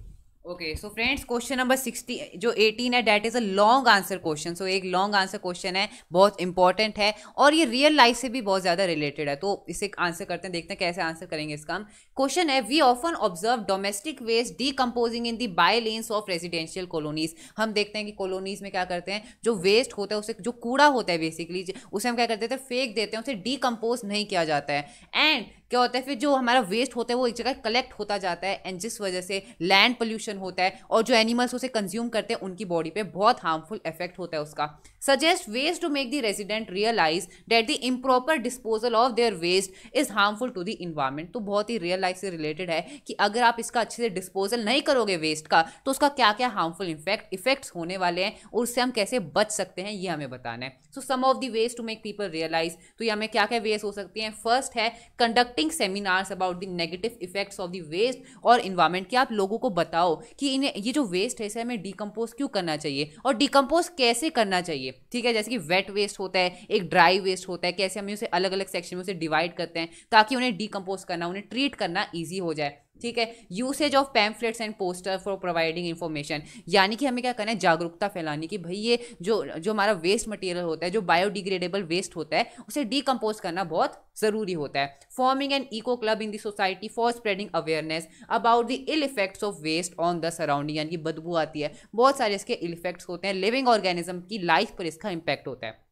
okay so friends question number sixty जो eighteen है that is a long answer question so एक long answer question है बहुत important है और ये real life से भी बहुत ज़्यादा रिलेटेड है तो इसे आंसर करते हैं देखते हैं कैसे आंसर करेंगे इसका हम क्वेश्चन है we often observe domestic waste decomposing in the by lanes of residential colonies हम देखते हैं कि कॉलोनीज में क्या करते हैं जो वेस्ट होता है उसे जो कूड़ा होता है बेसिकली उसे हम क्या करते थे हैं फेंक देते हैं उसे डीकम्पोज नहीं किया जाता है एंड क्या होता है फिर जो हमारा वेस्ट होता है वो एक जगह कलेक्ट होता जाता है एंड जिस वजह से लैंड पोल्यूशन होता है और जो एनिमल्स उसे कंज्यूम करते हैं उनकी बॉडी पे बहुत हार्मफुल इफेक्ट होता है उसका suggest waste to make the resident realize that the improper disposal of their waste is harmful to the environment तो बहुत ही रियल लाइफ से रिलेटेड है कि अगर आप इसका अच्छे से डिस्पोजल नहीं करोगे वेस्ट का तो उसका क्या क्या हार्मफुल इफेक्ट इफेक्ट्स होने वाले हैं और उससे हम कैसे बच सकते हैं ये हमें बताना है so some of the waste to make people realize तो ये हमें क्या क्या वेस्ट हो सकती हैं फर्स्ट है conduct conducting seminars about the negative effects of the waste और इन्वायरमेंट कि आप लोगों को बताओ कि इन्हें ये जो वेस्ट है इसे हमें डिकम्पोज क्यों करना चाहिए और डिकम्पोज कैसे करना चाहिए ठीक है जैसे कि वेट वेस्ट होता है एक ड्राई वेस्ट होता है कैसे हम उसे अलग अलग सेक्शन में उसे डिवाइड करते हैं ताकि उन्हें डिकम्पोज करना उन्हें ट्रीट करना ईजी हो जाए ठीक है usage of pamphlets and poster for providing information यानी कि हमें क्या करना है जागरूकता फैलानी कि भाई ये जो जो हमारा वेस्ट मटेरियल होता है जो बायोडिग्रेडेबल वेस्ट होता है उसे डीकम्पोज करना बहुत ज़रूरी होता है forming an eco club in the society for spreading awareness about the ill effects of waste on the surrounding यानी कि बदबू आती है बहुत सारे इसके इल इफेक्ट्स होते हैं लिविंग ऑर्गेनिज्म की लाइफ पर इसका इम्पैक्ट होता है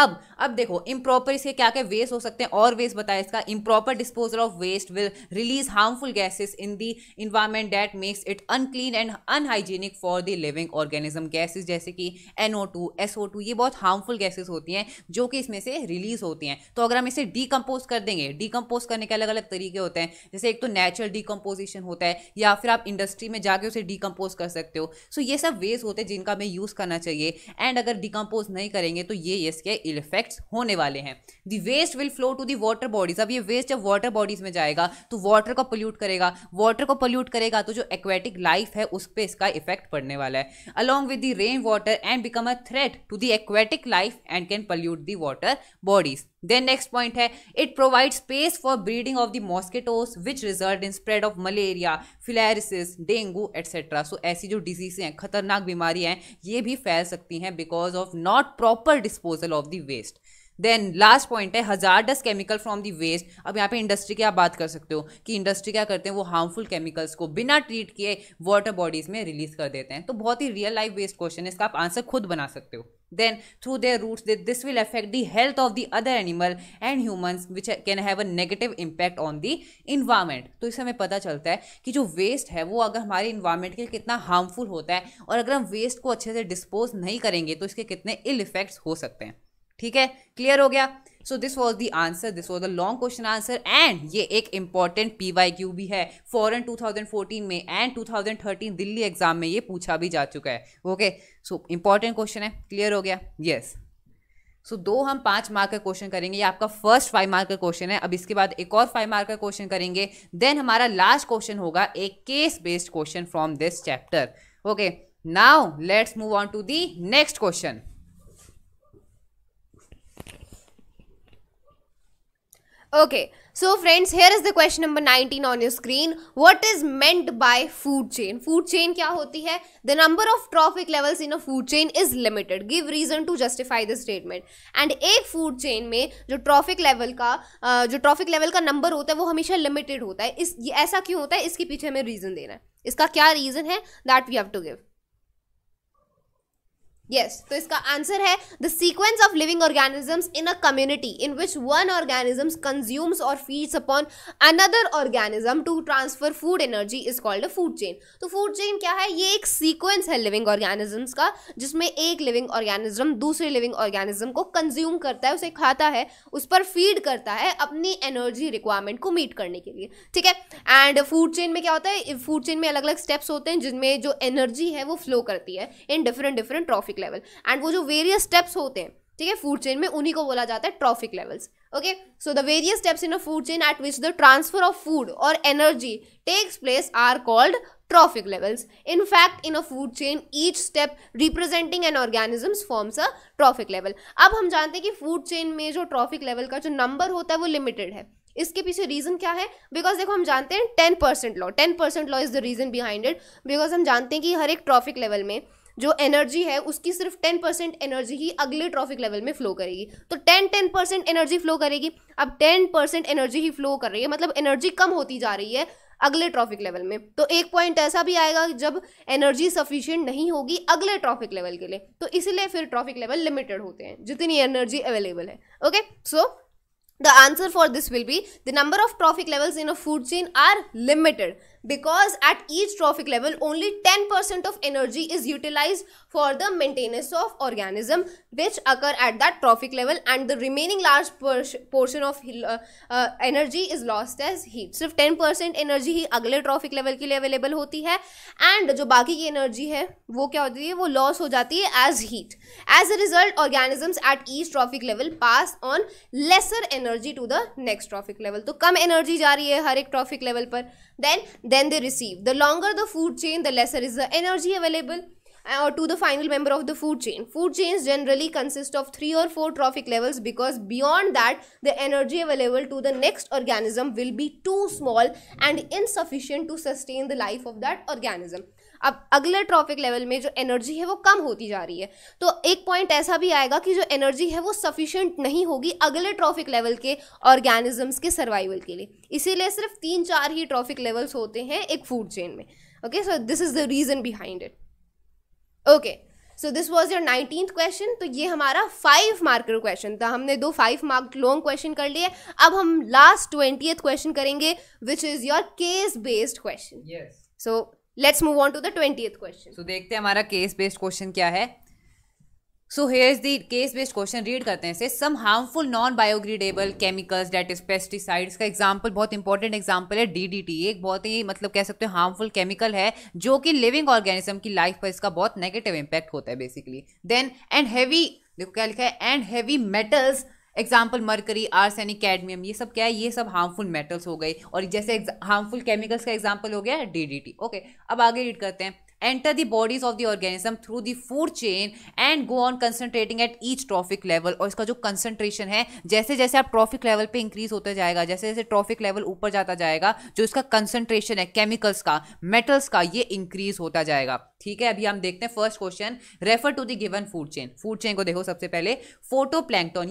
अब अब देखो इम्प्रॉपर इसके क्या क्या वेस्ट हो सकते हैं और वेस्ट बताया इसका improper disposal of waste will release harmful gases in the environment that makes it unclean and unhygienic for the living organism gases जैसे कि NO two S O two ये बहुत हार्मफुल गैसेज होती हैं जो कि इसमें से रिलीज होती हैं तो अगर हम इसे डिकम्पोज कर देंगे डीकम्पोज करने के अलग अलग तरीके होते हैं जैसे एक तो नेचुरल डीकम्पोजिशन होता है या फिर आप इंडस्ट्री में जाके उसे डिकम्पोज कर सकते हो सो so ये सब वेस्ट होते हैं जिनका हमें यूज़ करना चाहिए एंड अगर डिकम्पोज नहीं करेंगे तो ये इसके इल इफेक्ट्स होने वाले हैं the waste will flow to the water bodies अब ये वेस्ट जब वाटर बॉडीज में जाएगा तो वाटर को पोल्यूट करेगा वाटर को पोल्यूट करेगा तो जो एक्वेटिक लाइफ है उस पर इसका इफेक्ट पड़ने वाला है along with the rain water and become a threat to the aquatic life and can pollute the water bodies then next point है it provide space for breeding of the mosquitoes which result in spread of malaria filariasis dengue etcetera so ऐसी जो डिजीज़ें हैं खतरनाक बीमारियाँ हैं ये भी फैल सकती हैं because of not proper disposal of the waste then last point है hazardous chemical from the waste अब यहाँ पे इंडस्ट्री की आप बात कर सकते हो कि इंडस्ट्री क्या करते हैं वो हार्मफुल केमिकल्स को बिना ट्रीट किए वाटर बॉडीज़ में रिलीज कर देते हैं तो बहुत ही रियल लाइफ वेस्ट क्वेश्चन है इसका आप आंसर खुद बना सकते हो then through their roots they, this will affect the health of the other animal and humans which can have a negative impact on the environment तो इससे हमें पता चलता है कि जो वेस्ट है वो अगर हमारे इन्वायरमेंट के लिए कितना हार्मफुल होता है और अगर हम वेस्ट को अच्छे से डिस्पोज नहीं करेंगे तो इसके कितने इल इफेक्ट्स हो सकते हैं ठीक है क्लियर हो गया so this was the answer this was the long question answer and ये एक इंपॉर्टेंट पी वाई क्यू भी है फॉरन टू थाउजेंड फोर्टीन में and two thousand thirteen Delhi exam में ये पूछा भी जा चुका है ओके सो इंपॉर्टेंट क्वेश्चन है क्लियर हो गया यस yes. सो so, दो हम पांच मार्क का क्वेश्चन करेंगे ये आपका फर्स्ट फाइव मार्क का क्वेश्चन है अब इसके बाद एक और फाइव मार्क का क्वेश्चन करेंगे देन हमारा लास्ट क्वेश्चन होगा एक case based question from this chapter okay now let's move on to the next question Okay, so friends, here is the question number 19 on your screen. What is meant by food chain? Food chain क्या होती है The number of trophic levels in a food chain is limited. Give reason to justify this statement. And एक food chain में जो trophic level का जो trophic level का number होता है वो हमेशा limited होता है इस ऐसा क्यों होता है इसके पीछे हमें reason देना है इसका क्या reason है That we have to give. Yes yes, तो इसका आंसर है the sequence of living organisms in a community in which one organism consumes और feeds upon another organism to transfer food energy is called a food chain तो food chain क्या है ये एक sequence है लिविंग ऑर्गेनिजम्स का जिसमें एक लिविंग ऑर्गेनिज्म दूसरे लिविंग ऑर्गेनिज्म को कंज्यूम करता है उसे खाता है उस पर फीड करता है अपनी एनर्जी रिक्वायरमेंट को मीट करने के लिए ठीक है एंड फूड चेन में क्या होता है फूड चेन में अलग अलग स्टेप्स होते हैं जिनमें जो एनर्जी है वो फ्लो करती है in different different trophy trophic level and वो जो वेरियस स्टेप्स होते हैं ठीक है फूड चेन में उन्हीं को बोला जाता है trophic levels okay so the various steps in a food chain at which the transfer of food और energy takes place are called trophic levels in fact in a food chain each step representing an organisms forms a trophic level अब हम जानते हैं कि food chain में जो trophic level का जो नंबर होता है वो लिमिटेड है इसके पीछे रीजन क्या है बिकॉज देखो हम जानते हैं ten percent law ten percent law is the reason behind it because हम जानते हैं कि हर एक ट्रॉफिक लेवल में जो एनर्जी है उसकी सिर्फ टेन परसेंट एनर्जी ही अगले ट्रॉफिक लेवल में फ्लो करेगी तो ten ten percent energy flow करेगी अब टेन परसेंट एनर्जी ही फ्लो कर रही है मतलब एनर्जी कम होती जा रही है अगले ट्रॉफिक लेवल में तो एक पॉइंट ऐसा भी आएगा जब एनर्जी सफिशियंट नहीं होगी अगले ट्रॉफिक लेवल के लिए तो इसलिए फिर ट्रॉफिक लेवल लिमिटेड होते हैं जितनी एनर्जी अवेलेबल है okay so the answer for this will be the number of trophic levels in a food chain are limited because at each trophic level only 10% of energy is utilized for the maintenance of organism which occur at that trophic level and the remaining large portion of uh, uh, energy is lost as heat सिर्फ 10% energy ही अगले trophic level के लिए available होती है and जो बाकी की energy है वो क्या होती है वो लॉस हो जाती है as heat as a result organisms at each trophic level pass on lesser energy to the next trophic level तो कम एनर्जी जा रही है हर एक ट्रॉफिक लेवल पर then then they receive the longer the food chain the lesser is the energy available uh, or to the final member of the food chain food chains generally consist of three or four trophic levels because beyond that the energy available to the next organism will be too small and insufficient to sustain the life of that organism अब अगले trophic level में जो energy है वो कम होती जा रही है तो एक पॉइंट ऐसा भी आएगा कि जो एनर्जी है वो सफिशेंट नहीं होगी अगले ट्रॉफिक लेवल के ऑर्गेनिजम्स के सर्वाइवल के लिए इसीलिए सिर्फ तीन चार ही ट्रॉफिक लेवल्स होते हैं एक फूड चेन में okay so this is the reason behind it okay so this was your nineteen question तो ये हमारा फाइव मार्कर क्वेश्चन था हमने दो फाइव मार्क लॉन्ग क्वेश्चन कर लिए अब हम लास्ट ट्वेंटी क्वेश्चन करेंगे which is your case based question so let's move on to the twenty question so देखते हैं हमारा केस बेस्ड क्वेश्चन क्या है so here is the case based question read करते हैं से some harmful non biodegradable chemicals that is pesticides का example बहुत इंपॉर्टेंट एग्जाम्पल है डी डी टी एक बहुत ही मतलब कह सकते हैं हार्मफुल केमिकल है जो कि लिविंग ऑर्गेनिज्म की लाइफ पर इसका बहुत नेगेटिव इम्पैक्ट होता है बेसिकली देन एंड हैवी देखो क्या लिखा है and heavy metals example mercury arsenic cadmium ये सब क्या है ये सब हार्मफुल मेटल्स हो गए और जैसे हार्मफुल केमिकल्स का एग्जाम्पल हो गया डी ओके अब आगे रीड करते हैं enter the bodies of the organism through the food chain and go on concentrating at each trophic level और इसका जो कंसनट्रेशन है जैसे जैसे आप ट्रॉफिक लेवल पे इंक्रीज होता जाएगा जैसे जैसे ट्रॉफिक लेवल ऊपर जाता जाएगा जो इसका कंसनट्रेशन है केमिकल्स का मेटल्स का ये इंक्रीज होता जाएगा ठीक है अभी हम देखते हैं first question refer to the given food chain food chain को देखो सबसे पहले फोटो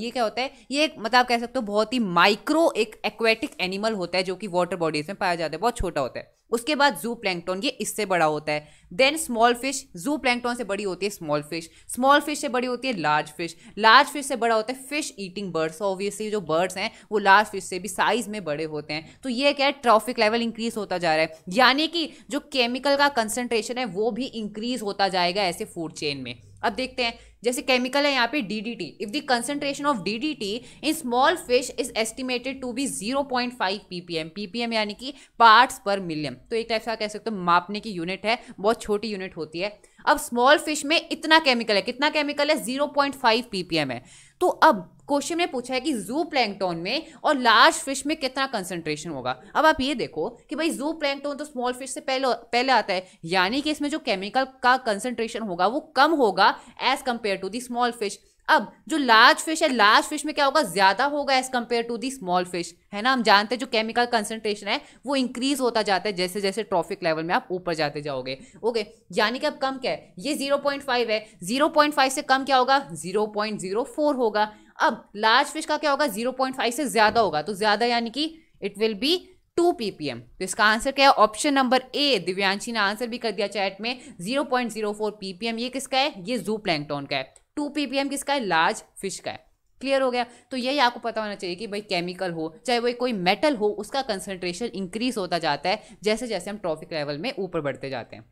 ये क्या होता है ये एक मतलब कह सकते हो बहुत ही माइक्रो एक एक्वेटिक एनिमल होता है जो कि वाटर बॉडीज में पाया जाता है बहुत छोटा होता है उसके बाद जू प्लैंकटॉन ये इससे बड़ा होता है देन स्मॉल फिश जू प्लैंगटोन से बड़ी होती है स्मॉल फिश स्मॉल फिश से बड़ी होती है लार्ज फिश लार्ज फिश से बड़ा होता है फिश ईटिंग बर्ड्स ऑब्वियसली जो बर्ड्स हैं वो लार्ज फिश से भी साइज में बड़े होते हैं तो ये क्या है ट्रॉफिक लेवल इंक्रीज होता जा रहा है यानी कि जो केमिकल का कंसनट्रेशन है वो भी इंक्रीज होता जाएगा ऐसे फूड चेन में अब देखते हैं जैसे केमिकल है यहाँ पे T if the D of T in small fish is estimated to be 0.5 PPM PPM यानी कि पार्ट्स पर मिलियन तो एक टाइप तो से कह सकते हो मापने की यूनिट है बहुत छोटी यूनिट होती है अब स्मॉल फिश में इतना केमिकल है कितना केमिकल है 0.5 पीपीएम है तो अब क्वेश्चन में पूछा है कि जू प्लैंगटोन में और लार्ज फिश में कितना कंसंट्रेशन होगा अब आप ये देखो कि भाई जू प्लैंगटोन तो स्मॉल फिश से पहले पहले आता है यानी कि इसमें जो केमिकल का कंसंट्रेशन होगा वो कम होगा as compare to the small fish अब जो लार्ज फिश है लार्ज फिश में क्या होगा ज्यादा होगा as compare to the small fish है ना हम जानते हैं जो केमिकल कंसंट्रेशन है वो इंक्रीज होता जाता है जैसे जैसे ट्रॉफिक लेवल में आप ऊपर जाते जाओगे ओके यानी कि अब कम क्या है ये 0.5 है 0.5 से कम क्या होगा 0.04 होगा अब लार्ज फिश का क्या होगा जीरो पॉइंट फाइव से ज्यादा होगा तो ज्यादा यानी कि it will be two PPM तो इसका आंसर क्या है ऑप्शन नंबर ए दिव्यांशी ने आंसर भी कर दिया चैट में zero zero point four PPM ये किसका है ये जू प्लैंगटोन का है टू पीपीएम किसका है लार्ज फिश का है क्लियर हो गया तो यही आपको पता होना चाहिए कि भाई केमिकल हो चाहे वो कोई मेटल हो उसका कंसनट्रेशन इंक्रीज होता जाता है जैसे जैसे हम ट्रॉफिक लेवल में ऊपर बढ़ते जाते हैं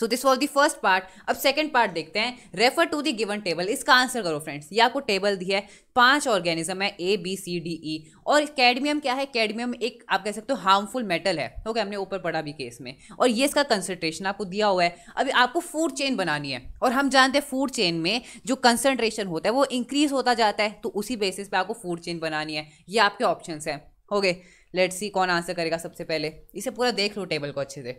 so this was the first part अब सेकेंड पार्ट देखते हैं refer to the given table इसका आंसर करो फ्रेंड्स ये आपको टेबल दी है पांच ऑर्गेनिज्म है A B C D E और कैडमियम क्या है कैडमियम एक आप कह सकते हो हार्मफुल मेटल है ओके हमने ऊपर पढ़ा भी केस में और ये इसका कंसनट्रेशन आपको दिया हुआ है अभी आपको फूड चेन बनानी है और हम जानते हैं फूड चेन में जो कंसनट्रेशन होता है वो इंक्रीज होता जाता है तो उसी बेसिस पे आपको फूड चेन बनानी है ये आपके ऑप्शन है ओके लेट्स सी कौन आंसर करेगा सबसे पहले इसे पूरा देख लो टेबल को अच्छे से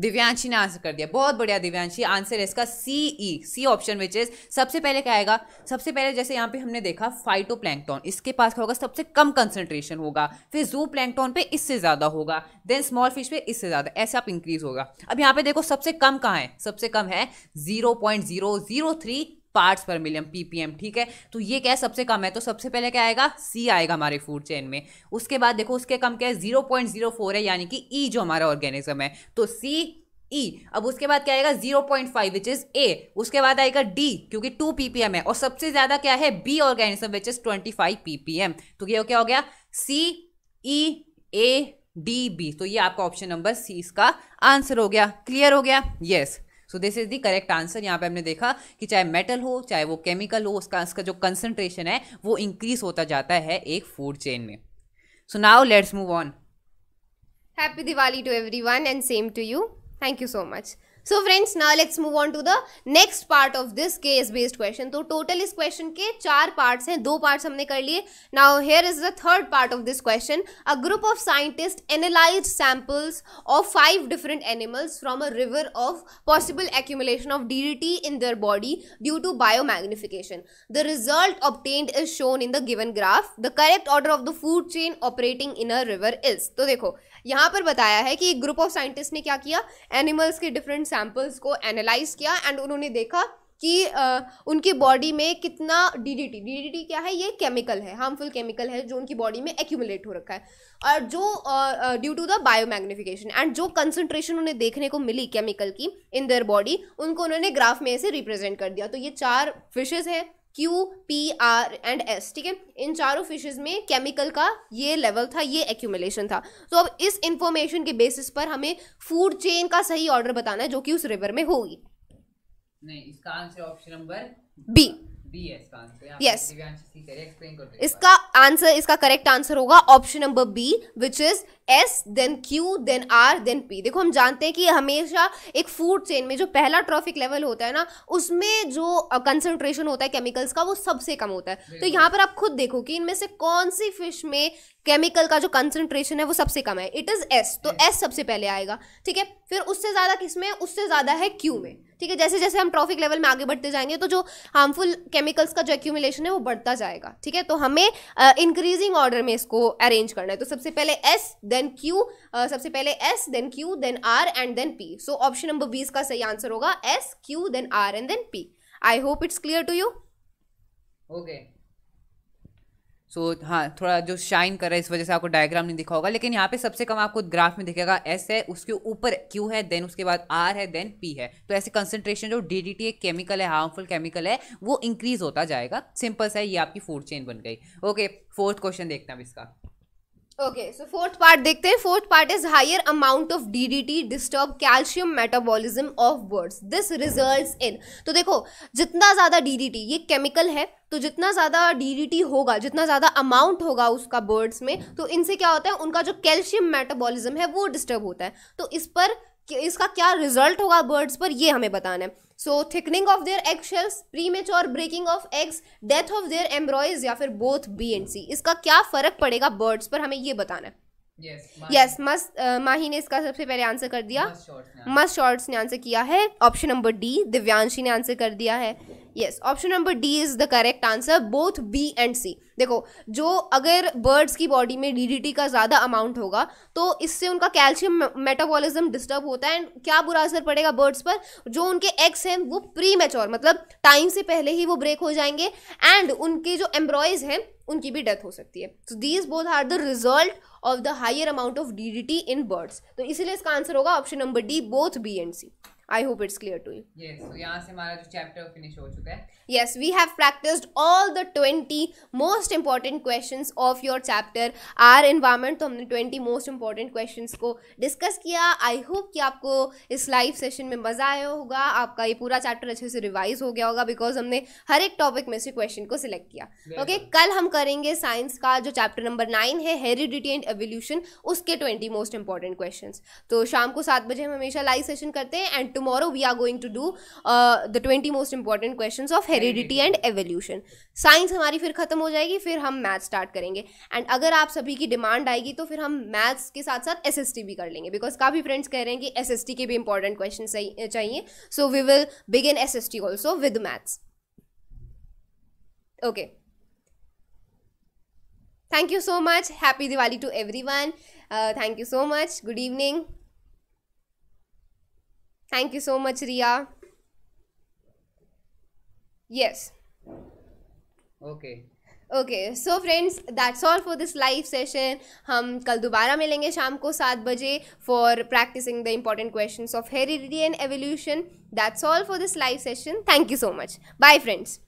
दिव्यांशी ने आंसर कर दिया बहुत बढ़िया दिव्यांशी आंसर है इसका सी ई सी ऑप्शन विच इज सबसे पहले क्या आएगा सबसे पहले जैसे यहाँ पे हमने देखा फाइटो इसके पास क्या होगा सबसे कम कंसंट्रेशन होगा फिर जू प्लैंकटॉन पे इससे ज़्यादा होगा देन स्मॉल फिश पे इससे ज़्यादा ऐसे आप इंक्रीज होगा अब यहाँ पे देखो सबसे कम कहाँ है सबसे कम है zero point zero zero three parts per million PPM ठीक है तो ये क्या है सबसे कम है तो सबसे पहले क्या आएगा सी आएगा हमारे फूड चेन में उसके बाद देखो उसके कम क्या है जीरो पॉइंट जीरो फोर है यानी कि ई e जो हमारा ऑर्गेनिज्म है तो सी ई e. अब उसके बाद क्या आएगा zero point five which is A उसके बाद आएगा डी क्योंकि टू पीपीएम है और सबसे ज्यादा क्या है B organism which is twenty five PPM तो ये क्या हो गया सी ई ए डी बी तो ये आपका ऑप्शन नंबर सी इसका आंसर हो गया क्लियर हो गया yes yes. So this is the correct answer यहाँ पे हमने देखा कि चाहे मेटल हो चाहे वो केमिकल हो उसका उसका जो कंसनट्रेशन है वो इंक्रीज होता जाता है एक फूड चेन में so now let's move on happy Diwali to every everyone and same to you thank you so much so friends now let's move on to the next part of this case based question तो total इस क्वेश्चन के चार पार्ट्स हैं दो पार्ट्स हमने कर लिए now here is the third part of this question a group of scientist analyse samples of five different animals from a river of possible D D in in body due to biomagnification the result obtained is shown in the given graph the correct order of the food chain operating in a river is तो देखो यहाँ पर बताया है कि एक group of scientist ने क्या किया एनिमल्स के डिफरेंट सैम्पल्स को एनालाइज किया एंड उन्होंने देखा कि आ, उनकी बॉडी में कितना डीडीटी डीडीटी क्या है ये केमिकल है हार्मफुल केमिकल है जो उनकी बॉडी में एक्यूमुलेट हो रखा है और जो due to the biomagnification and जो कंसनट्रेशन उन्हें देखने को मिली केमिकल की इन देयर बॉडी उनको उन्होंने ग्राफ में ऐसे रिप्रेजेंट कर दिया तो ये चार फिशेज हैं Q P R and S ठीक है इन चारों फिशेज में केमिकल का ये लेवल था ये एक्यूमुलेशन था तो अब इस इंफॉर्मेशन के बेसिस पर हमें फूड चेन का सही ऑर्डर बताना है जो कि उस रिवर में होगी नहीं इसका answer option number B yes इसका आंसर इसका करेक्ट आंसर होगा option number B which is S then Q then R then P देखो हम जानते हैं कि हमेशा एक फूड चेन में जो पहला ट्रॉफिक लेवल होता है ना उसमें जो कंसनट्रेशन होता है केमिकल्स का वो सबसे कम होता है तो यहाँ पर आप खुद देखो कि इनमें से कौन सी फिश में केमिकल का जो कंसनट्रेशन है वो सबसे कम है इट इज़ एस तो एस सबसे पहले आएगा ठीक है फिर उससे ज़्यादा किस में उससे ज़्यादा है क्यू में ठीक है जैसे जैसे हम ट्रॉफिक लेवल में आगे बढ़ते जाएंगे तो जो हार्मफुल केमिकल्स का जो एक्यूमुलेशन है वो बढ़ता जाएगा ठीक है तो हमें इंक्रीजिंग uh, ऑर्डर में इसको अरेंज करना है तो सबसे पहले S then then Q uh, सबसे पहले S then Q then R and then P so option number बीस का सही आंसर होगा S Q then R and then P I hope it's clear to you okay so so, हाँ थोड़ा जो shine कर रहा है इस वजह से आपको डायग्राम नहीं दिखा होगा लेकिन यहाँ पे सबसे कम आपको ग्राफ में दिखेगा एस है उसके ऊपर क्यू है देन उसके बाद आर है देन पी है तो ऐसे कंसंट्रेशन जो डी डी टी एक केमिकल है हार्मफुल केमिकल है वो इंक्रीज होता जाएगा सिंपल सा है ये आपकी फूड चेन बन गई ओके फोर्थ क्वेश्चन देखते हैं अब इसका ओके सो फोर्थ पार्ट देखते हैं fourth part is higher amount of DDT disturb calcium metabolism of birds this results in तो देखो जितना ज़्यादा डीडीटी ये केमिकल है तो जितना ज़्यादा डीडीटी होगा जितना ज़्यादा अमाउंट होगा उसका बर्ड्स में तो इनसे क्या होता है उनका जो कैल्शियम मेटाबॉलिज्म है वो डिस्टर्ब होता है तो इस पर इसका क्या रिजल्ट होगा बर्ड्स पर ये हमें बताना है so thickening of their egg shells premature breaking of eggs death of their embryos या फिर बोथ बी एंड सी इसका क्या फर्क पड़ेगा बर्ड्स पर हमें ये बताना है यस मस uh, माही ने इसका सबसे पहले आंसर कर दिया मस शॉर्ट्स ने आंसर किया है ऑप्शन नंबर डी दिव्यांशी ने आंसर कर दिया है yes option number D is the correct answer both B and C देखो जो अगर बर्ड्स की बॉडी में डीडीटी का ज़्यादा अमाउंट होगा तो इससे उनका कैल्शियम मेटाबॉलिज्म डिस्टर्ब होता है एंड क्या बुरा असर पड़ेगा बर्ड्स पर जो उनके एग्स हैं वो प्री मेच्योर मतलब टाइम से पहले ही वो ब्रेक हो जाएंगे एंड उनके जो एम्ब्रॉयज हैं उनकी भी डेथ हो सकती है so these both are the result of the higher amount of DDT in birds तो इसीलिए इसका आंसर होगा option number D both B and C I hope it's clear to you यहाँ से हमारा जो चैप्टर फिनिश हो चुका है yes we have practised all the twenty most important question of your chapter our environment तो हमने ट्वेंटी मोस्ट इंपॉर्टेंट क्वेश्चन को डिस्कस किया आई होप कि आपको इस लाइव सेशन में मज़ा आया होगा आपका ये पूरा चैप्टर अच्छे से रिवाइज हो गया होगा बिकॉज हमने हर एक टॉपिक में से क्वेश्चन को सिलेक्ट किया ओके okay, कल हम करेंगे साइंस का जो चैप्टर नंबर नाइन है हेरिडिटी एंड एवोल्यूशन उसके ट्वेंटी मोस्ट इंपॉर्टेंट क्वेश्चन तो शाम को सात बजे हम हमेशा लाइव सेशन करते हैं and tomorrow we are going to do the twenty most important question of heredity and evolution science हमारी फिर खत्म हो जाएगी फिर हम मैथ स्टार्ट करेंगे एंड अगर आप सभी की डिमांड आएगी तो फिर हम मैथ्स के साथ साथ एस एस टी भी कर लेंगे बिकॉज काफ़ी फ्रेंड्स कह रहे हैं कि एस एस टी के भी इंपॉर्टेंट क्वेश्चन चाहिए so we will begin S S T also with maths okay thank you so much happy Diwali to every one thank you so much good evening Thank you so much, Ria. Yes. Okay. Okay so friends that's all for this live session हम कल दोबारा मिलेंगे शाम को सात बजे for practising the important question of heredity and evolution that's all for this live session thank you so much bye friends